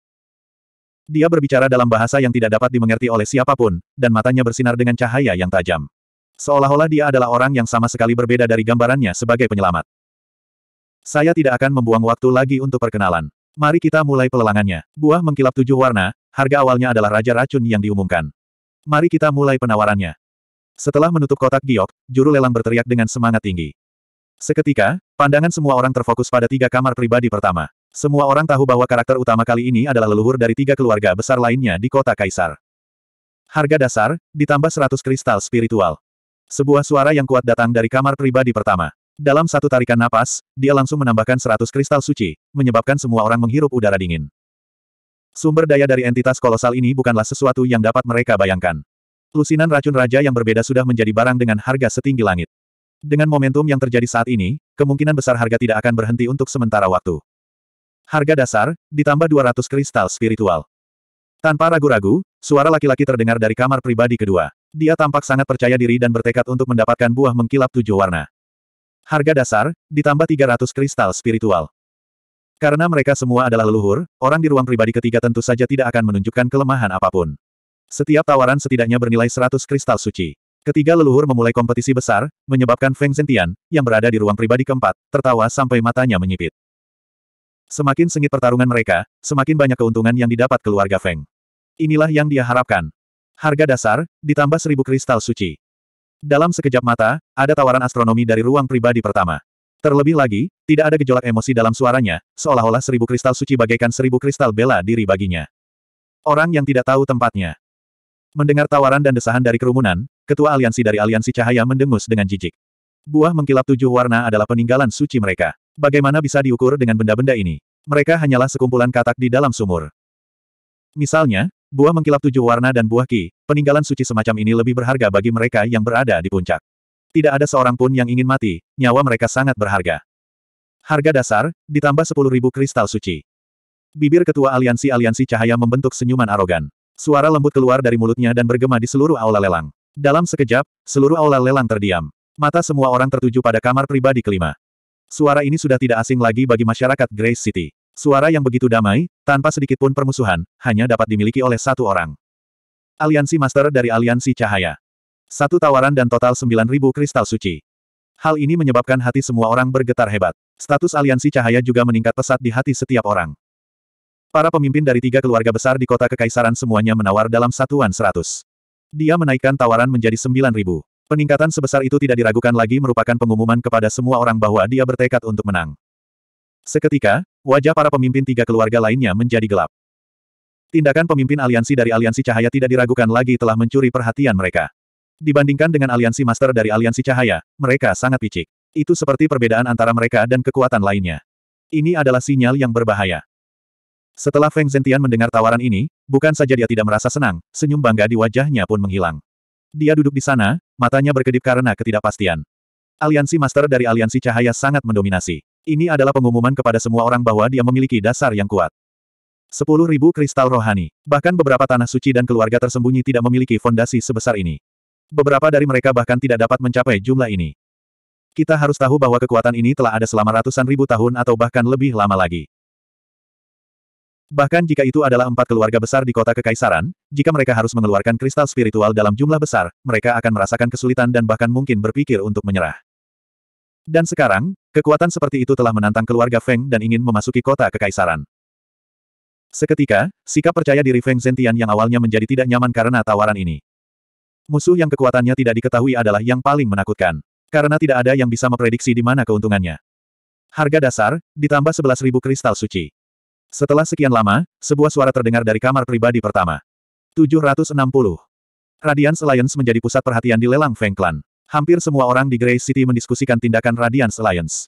Dia berbicara dalam bahasa yang tidak dapat dimengerti oleh siapapun, dan matanya bersinar dengan cahaya yang tajam. Seolah-olah dia adalah orang yang sama sekali berbeda dari gambarannya sebagai penyelamat. Saya tidak akan membuang waktu lagi untuk perkenalan. Mari kita mulai pelelangannya. Buah mengkilap tujuh warna, harga awalnya adalah Raja Racun yang diumumkan. Mari kita mulai penawarannya. Setelah menutup kotak giok, juru lelang berteriak dengan semangat tinggi. Seketika, pandangan semua orang terfokus pada tiga kamar pribadi pertama. Semua orang tahu bahwa karakter utama kali ini adalah leluhur dari tiga keluarga besar lainnya di kota Kaisar. Harga dasar, ditambah 100 kristal spiritual. Sebuah suara yang kuat datang dari kamar pribadi pertama. Dalam satu tarikan napas, dia langsung menambahkan seratus kristal suci, menyebabkan semua orang menghirup udara dingin. Sumber daya dari entitas kolosal ini bukanlah sesuatu yang dapat mereka bayangkan. Lusinan racun raja yang berbeda sudah menjadi barang dengan harga setinggi langit. Dengan momentum yang terjadi saat ini, kemungkinan besar harga tidak akan berhenti untuk sementara waktu. Harga dasar, ditambah 200 kristal spiritual. Tanpa ragu-ragu, suara laki-laki terdengar dari kamar pribadi kedua. Dia tampak sangat percaya diri dan bertekad untuk mendapatkan buah mengkilap tujuh warna. Harga dasar, ditambah 300 kristal spiritual. Karena mereka semua adalah leluhur, orang di ruang pribadi ketiga tentu saja tidak akan menunjukkan kelemahan apapun. Setiap tawaran setidaknya bernilai 100 kristal suci. Ketiga leluhur memulai kompetisi besar, menyebabkan Feng Zentian, yang berada di ruang pribadi keempat, tertawa sampai matanya menyipit. Semakin sengit pertarungan mereka, semakin banyak keuntungan yang didapat keluarga Feng. Inilah yang dia harapkan. Harga dasar, ditambah seribu kristal suci. Dalam sekejap mata, ada tawaran astronomi dari ruang pribadi pertama. Terlebih lagi, tidak ada gejolak emosi dalam suaranya, seolah-olah seribu kristal suci bagaikan seribu kristal bela diri baginya. Orang yang tidak tahu tempatnya. Mendengar tawaran dan desahan dari kerumunan, ketua aliansi dari aliansi cahaya mendengus dengan jijik. Buah mengkilap tujuh warna adalah peninggalan suci mereka. Bagaimana bisa diukur dengan benda-benda ini? Mereka hanyalah sekumpulan katak di dalam sumur. Misalnya, Buah mengkilap tujuh warna dan buah ki, peninggalan suci semacam ini lebih berharga bagi mereka yang berada di puncak. Tidak ada seorang pun yang ingin mati, nyawa mereka sangat berharga. Harga dasar, ditambah sepuluh ribu kristal suci. Bibir ketua aliansi-aliansi cahaya membentuk senyuman arogan. Suara lembut keluar dari mulutnya dan bergema di seluruh aula lelang. Dalam sekejap, seluruh aula lelang terdiam. Mata semua orang tertuju pada kamar pribadi kelima. Suara ini sudah tidak asing lagi bagi masyarakat Grace City. Suara yang begitu damai, tanpa sedikit pun permusuhan, hanya dapat dimiliki oleh satu orang. Aliansi Master dari Aliansi Cahaya. Satu tawaran dan total 9.000 kristal suci. Hal ini menyebabkan hati semua orang bergetar hebat. Status aliansi cahaya juga meningkat pesat di hati setiap orang. Para pemimpin dari tiga keluarga besar di kota kekaisaran semuanya menawar dalam satuan seratus. Dia menaikkan tawaran menjadi sembilan ribu. Peningkatan sebesar itu tidak diragukan lagi merupakan pengumuman kepada semua orang bahwa dia bertekad untuk menang. Seketika, Wajah para pemimpin tiga keluarga lainnya menjadi gelap. Tindakan pemimpin aliansi dari aliansi cahaya tidak diragukan lagi telah mencuri perhatian mereka. Dibandingkan dengan aliansi master dari aliansi cahaya, mereka sangat picik. Itu seperti perbedaan antara mereka dan kekuatan lainnya. Ini adalah sinyal yang berbahaya. Setelah Feng Zentian mendengar tawaran ini, bukan saja dia tidak merasa senang, senyum bangga di wajahnya pun menghilang. Dia duduk di sana, matanya berkedip karena ketidakpastian. Aliansi master dari aliansi cahaya sangat mendominasi. Ini adalah pengumuman kepada semua orang bahwa dia memiliki dasar yang kuat. Sepuluh ribu kristal rohani. Bahkan beberapa tanah suci dan keluarga tersembunyi tidak memiliki fondasi sebesar ini. Beberapa dari mereka bahkan tidak dapat mencapai jumlah ini. Kita harus tahu bahwa kekuatan ini telah ada selama ratusan ribu tahun atau bahkan lebih lama lagi. Bahkan jika itu adalah empat keluarga besar di kota kekaisaran, jika mereka harus mengeluarkan kristal spiritual dalam jumlah besar, mereka akan merasakan kesulitan dan bahkan mungkin berpikir untuk menyerah. Dan sekarang, kekuatan seperti itu telah menantang keluarga Feng dan ingin memasuki kota kekaisaran. Seketika, sikap percaya diri Feng Zentian yang awalnya menjadi tidak nyaman karena tawaran ini. Musuh yang kekuatannya tidak diketahui adalah yang paling menakutkan. Karena tidak ada yang bisa memprediksi di mana keuntungannya. Harga dasar, ditambah 11.000 kristal suci. Setelah sekian lama, sebuah suara terdengar dari kamar pribadi pertama. 760. Radiance Alliance menjadi pusat perhatian di lelang Feng Clan. Hampir semua orang di Grey City mendiskusikan tindakan Radiance Alliance.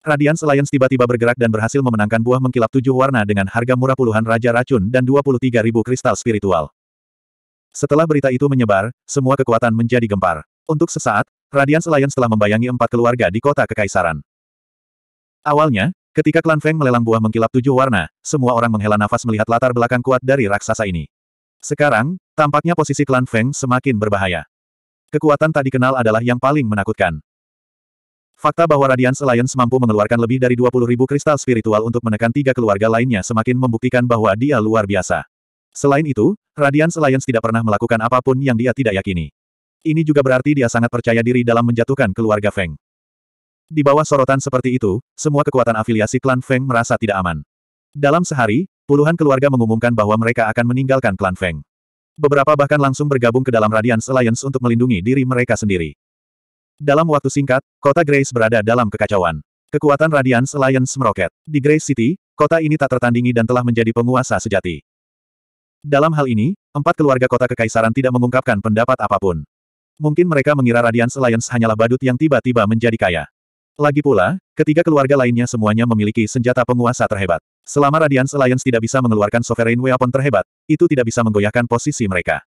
Radiance Alliance tiba-tiba bergerak dan berhasil memenangkan buah mengkilap tujuh warna dengan harga murah puluhan Raja Racun dan 23 ribu kristal spiritual. Setelah berita itu menyebar, semua kekuatan menjadi gempar. Untuk sesaat, Radiance Alliance telah membayangi empat keluarga di kota Kekaisaran. Awalnya, ketika klan Feng melelang buah mengkilap tujuh warna, semua orang menghela nafas melihat latar belakang kuat dari raksasa ini. Sekarang, tampaknya posisi klan Feng semakin berbahaya. Kekuatan tak dikenal adalah yang paling menakutkan. Fakta bahwa Radiance Alliance mampu mengeluarkan lebih dari 20 ribu kristal spiritual untuk menekan tiga keluarga lainnya semakin membuktikan bahwa dia luar biasa. Selain itu, Radiance Alliance tidak pernah melakukan apapun yang dia tidak yakini. Ini juga berarti dia sangat percaya diri dalam menjatuhkan keluarga Feng. Di bawah sorotan seperti itu, semua kekuatan afiliasi klan Feng merasa tidak aman. Dalam sehari, puluhan keluarga mengumumkan bahwa mereka akan meninggalkan klan Feng. Beberapa bahkan langsung bergabung ke dalam Radiance Alliance untuk melindungi diri mereka sendiri. Dalam waktu singkat, kota Grace berada dalam kekacauan. Kekuatan Radiance Alliance meroket. Di Grace City, kota ini tak tertandingi dan telah menjadi penguasa sejati. Dalam hal ini, empat keluarga kota kekaisaran tidak mengungkapkan pendapat apapun. Mungkin mereka mengira Radiance Alliance hanyalah badut yang tiba-tiba menjadi kaya. Lagi pula, ketiga keluarga lainnya semuanya memiliki senjata penguasa terhebat. Selama Radiance Alliance tidak bisa mengeluarkan Sovereign Weapon terhebat, itu tidak bisa menggoyahkan posisi mereka.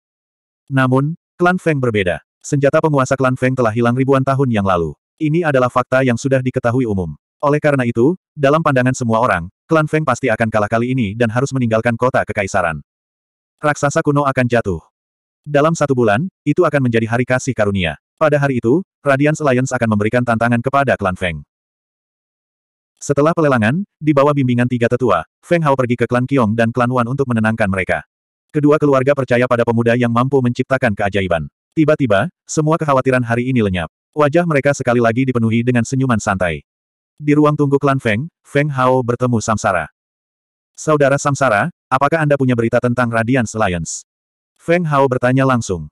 Namun, klan Feng berbeda. Senjata penguasa klan Feng telah hilang ribuan tahun yang lalu. Ini adalah fakta yang sudah diketahui umum. Oleh karena itu, dalam pandangan semua orang, klan Feng pasti akan kalah kali ini dan harus meninggalkan kota kekaisaran. Raksasa kuno akan jatuh. Dalam satu bulan, itu akan menjadi hari kasih karunia. Pada hari itu, Radiance Alliance akan memberikan tantangan kepada klan Feng. Setelah pelelangan, di bawah bimbingan tiga tetua, Feng Hao pergi ke klan Qiong dan klan Wan untuk menenangkan mereka. Kedua keluarga percaya pada pemuda yang mampu menciptakan keajaiban. Tiba-tiba, semua kekhawatiran hari ini lenyap. Wajah mereka sekali lagi dipenuhi dengan senyuman santai. Di ruang tunggu klan Feng, Feng Hao bertemu Samsara. Saudara Samsara, apakah Anda punya berita tentang Radiance Alliance? Feng Hao bertanya langsung.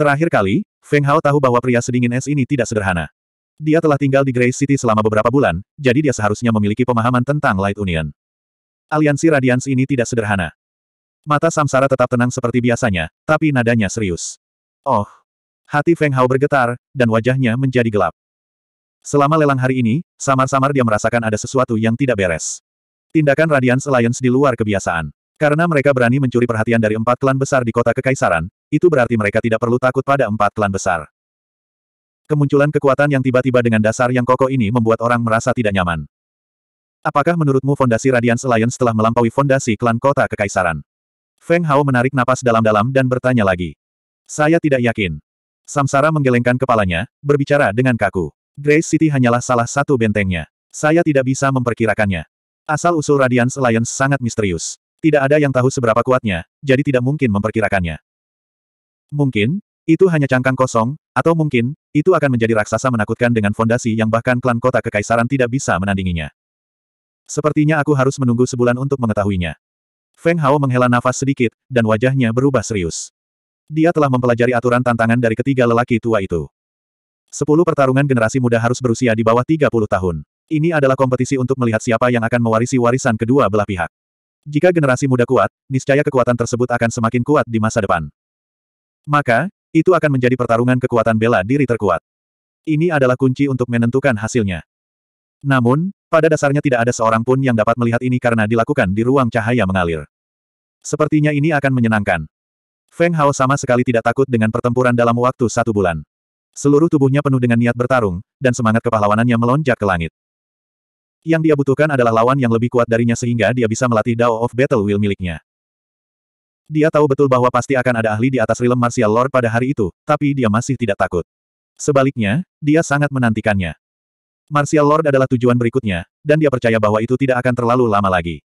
Terakhir kali, Feng Hao tahu bahwa pria sedingin es ini tidak sederhana. Dia telah tinggal di Grey City selama beberapa bulan, jadi dia seharusnya memiliki pemahaman tentang Light Union. Aliansi Radiance ini tidak sederhana. Mata Samsara tetap tenang seperti biasanya, tapi nadanya serius. Oh! Hati Feng Hao bergetar, dan wajahnya menjadi gelap. Selama lelang hari ini, samar-samar dia merasakan ada sesuatu yang tidak beres. Tindakan Radiance Alliance di luar kebiasaan. Karena mereka berani mencuri perhatian dari empat klan besar di kota Kekaisaran, itu berarti mereka tidak perlu takut pada empat klan besar. Kemunculan kekuatan yang tiba-tiba dengan dasar yang kokoh ini membuat orang merasa tidak nyaman. Apakah menurutmu fondasi Radiance Alliance telah melampaui fondasi klan kota kekaisaran? Feng Hao menarik napas dalam-dalam dan bertanya lagi. Saya tidak yakin. Samsara menggelengkan kepalanya, berbicara dengan kaku. Grace City hanyalah salah satu bentengnya. Saya tidak bisa memperkirakannya. Asal-usul Radiance Alliance sangat misterius. Tidak ada yang tahu seberapa kuatnya, jadi tidak mungkin memperkirakannya. Mungkin, itu hanya cangkang kosong, atau mungkin, itu akan menjadi raksasa menakutkan dengan fondasi yang bahkan klan kota kekaisaran tidak bisa menandinginya. Sepertinya aku harus menunggu sebulan untuk mengetahuinya. Feng Hao menghela nafas sedikit, dan wajahnya berubah serius. Dia telah mempelajari aturan tantangan dari ketiga lelaki tua itu. Sepuluh pertarungan generasi muda harus berusia di bawah 30 tahun. Ini adalah kompetisi untuk melihat siapa yang akan mewarisi warisan kedua belah pihak. Jika generasi muda kuat, niscaya kekuatan tersebut akan semakin kuat di masa depan. Maka, itu akan menjadi pertarungan kekuatan bela diri terkuat. Ini adalah kunci untuk menentukan hasilnya. Namun, pada dasarnya tidak ada seorang pun yang dapat melihat ini karena dilakukan di ruang cahaya mengalir. Sepertinya ini akan menyenangkan. Feng Hao sama sekali tidak takut dengan pertempuran dalam waktu satu bulan. Seluruh tubuhnya penuh dengan niat bertarung, dan semangat kepahlawanannya melonjak ke langit. Yang dia butuhkan adalah lawan yang lebih kuat darinya sehingga dia bisa melatih Dao of Battle Will miliknya. Dia tahu betul bahwa pasti akan ada ahli di atas rilem martial lord pada hari itu, tapi dia masih tidak takut. Sebaliknya, dia sangat menantikannya. Martial lord adalah tujuan berikutnya, dan dia percaya bahwa itu tidak akan terlalu lama lagi.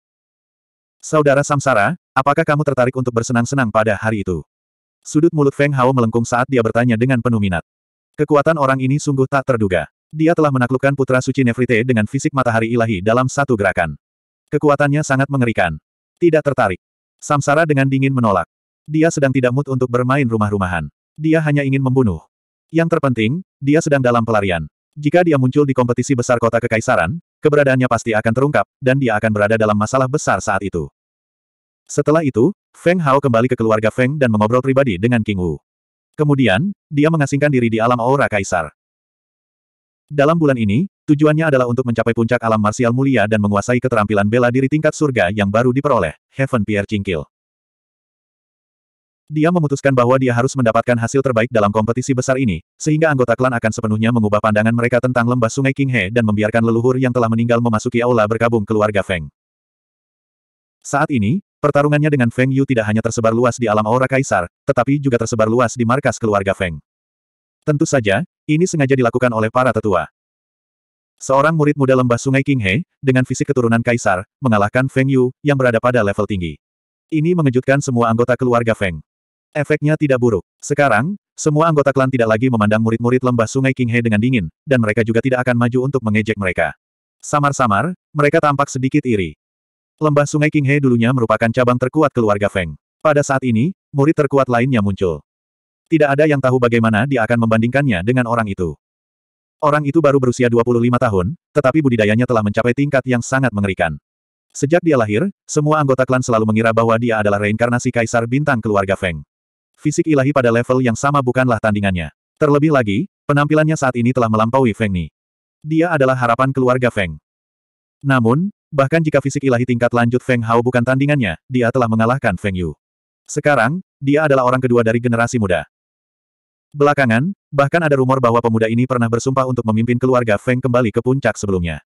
Saudara Samsara, apakah kamu tertarik untuk bersenang-senang pada hari itu? Sudut mulut Feng Hao melengkung saat dia bertanya dengan penuh minat. Kekuatan orang ini sungguh tak terduga. Dia telah menaklukkan putra suci Nefrite dengan fisik matahari ilahi dalam satu gerakan. Kekuatannya sangat mengerikan. Tidak tertarik. Samsara dengan dingin menolak. Dia sedang tidak mood untuk bermain rumah-rumahan. Dia hanya ingin membunuh. Yang terpenting, dia sedang dalam pelarian. Jika dia muncul di kompetisi besar kota kekaisaran, keberadaannya pasti akan terungkap, dan dia akan berada dalam masalah besar saat itu. Setelah itu, Feng Hao kembali ke keluarga Feng dan mengobrol pribadi dengan King Wu. Kemudian, dia mengasingkan diri di alam aura kaisar. Dalam bulan ini, Tujuannya adalah untuk mencapai puncak alam marsial mulia dan menguasai keterampilan bela diri tingkat surga yang baru diperoleh, Heaven Pierre Cingkil. Dia memutuskan bahwa dia harus mendapatkan hasil terbaik dalam kompetisi besar ini, sehingga anggota klan akan sepenuhnya mengubah pandangan mereka tentang lembah sungai King He dan membiarkan leluhur yang telah meninggal memasuki aula berkabung keluarga Feng. Saat ini, pertarungannya dengan Feng Yu tidak hanya tersebar luas di alam aura kaisar, tetapi juga tersebar luas di markas keluarga Feng. Tentu saja, ini sengaja dilakukan oleh para tetua. Seorang murid muda lembah sungai Kinghe dengan fisik keturunan kaisar, mengalahkan Feng Yu, yang berada pada level tinggi. Ini mengejutkan semua anggota keluarga Feng. Efeknya tidak buruk. Sekarang, semua anggota klan tidak lagi memandang murid-murid lembah sungai Kinghe dengan dingin, dan mereka juga tidak akan maju untuk mengejek mereka. Samar-samar, mereka tampak sedikit iri. Lembah sungai Kinghe dulunya merupakan cabang terkuat keluarga Feng. Pada saat ini, murid terkuat lainnya muncul. Tidak ada yang tahu bagaimana dia akan membandingkannya dengan orang itu. Orang itu baru berusia 25 tahun, tetapi budidayanya telah mencapai tingkat yang sangat mengerikan. Sejak dia lahir, semua anggota klan selalu mengira bahwa dia adalah reinkarnasi kaisar bintang keluarga Feng. Fisik ilahi pada level yang sama bukanlah tandingannya. Terlebih lagi, penampilannya saat ini telah melampaui Feng Ni. Dia adalah harapan keluarga Feng. Namun, bahkan jika fisik ilahi tingkat lanjut Feng Hao bukan tandingannya, dia telah mengalahkan Feng Yu. Sekarang, dia adalah orang kedua dari generasi muda. Belakangan, bahkan ada rumor bahwa pemuda ini pernah bersumpah untuk memimpin keluarga Feng kembali ke puncak sebelumnya.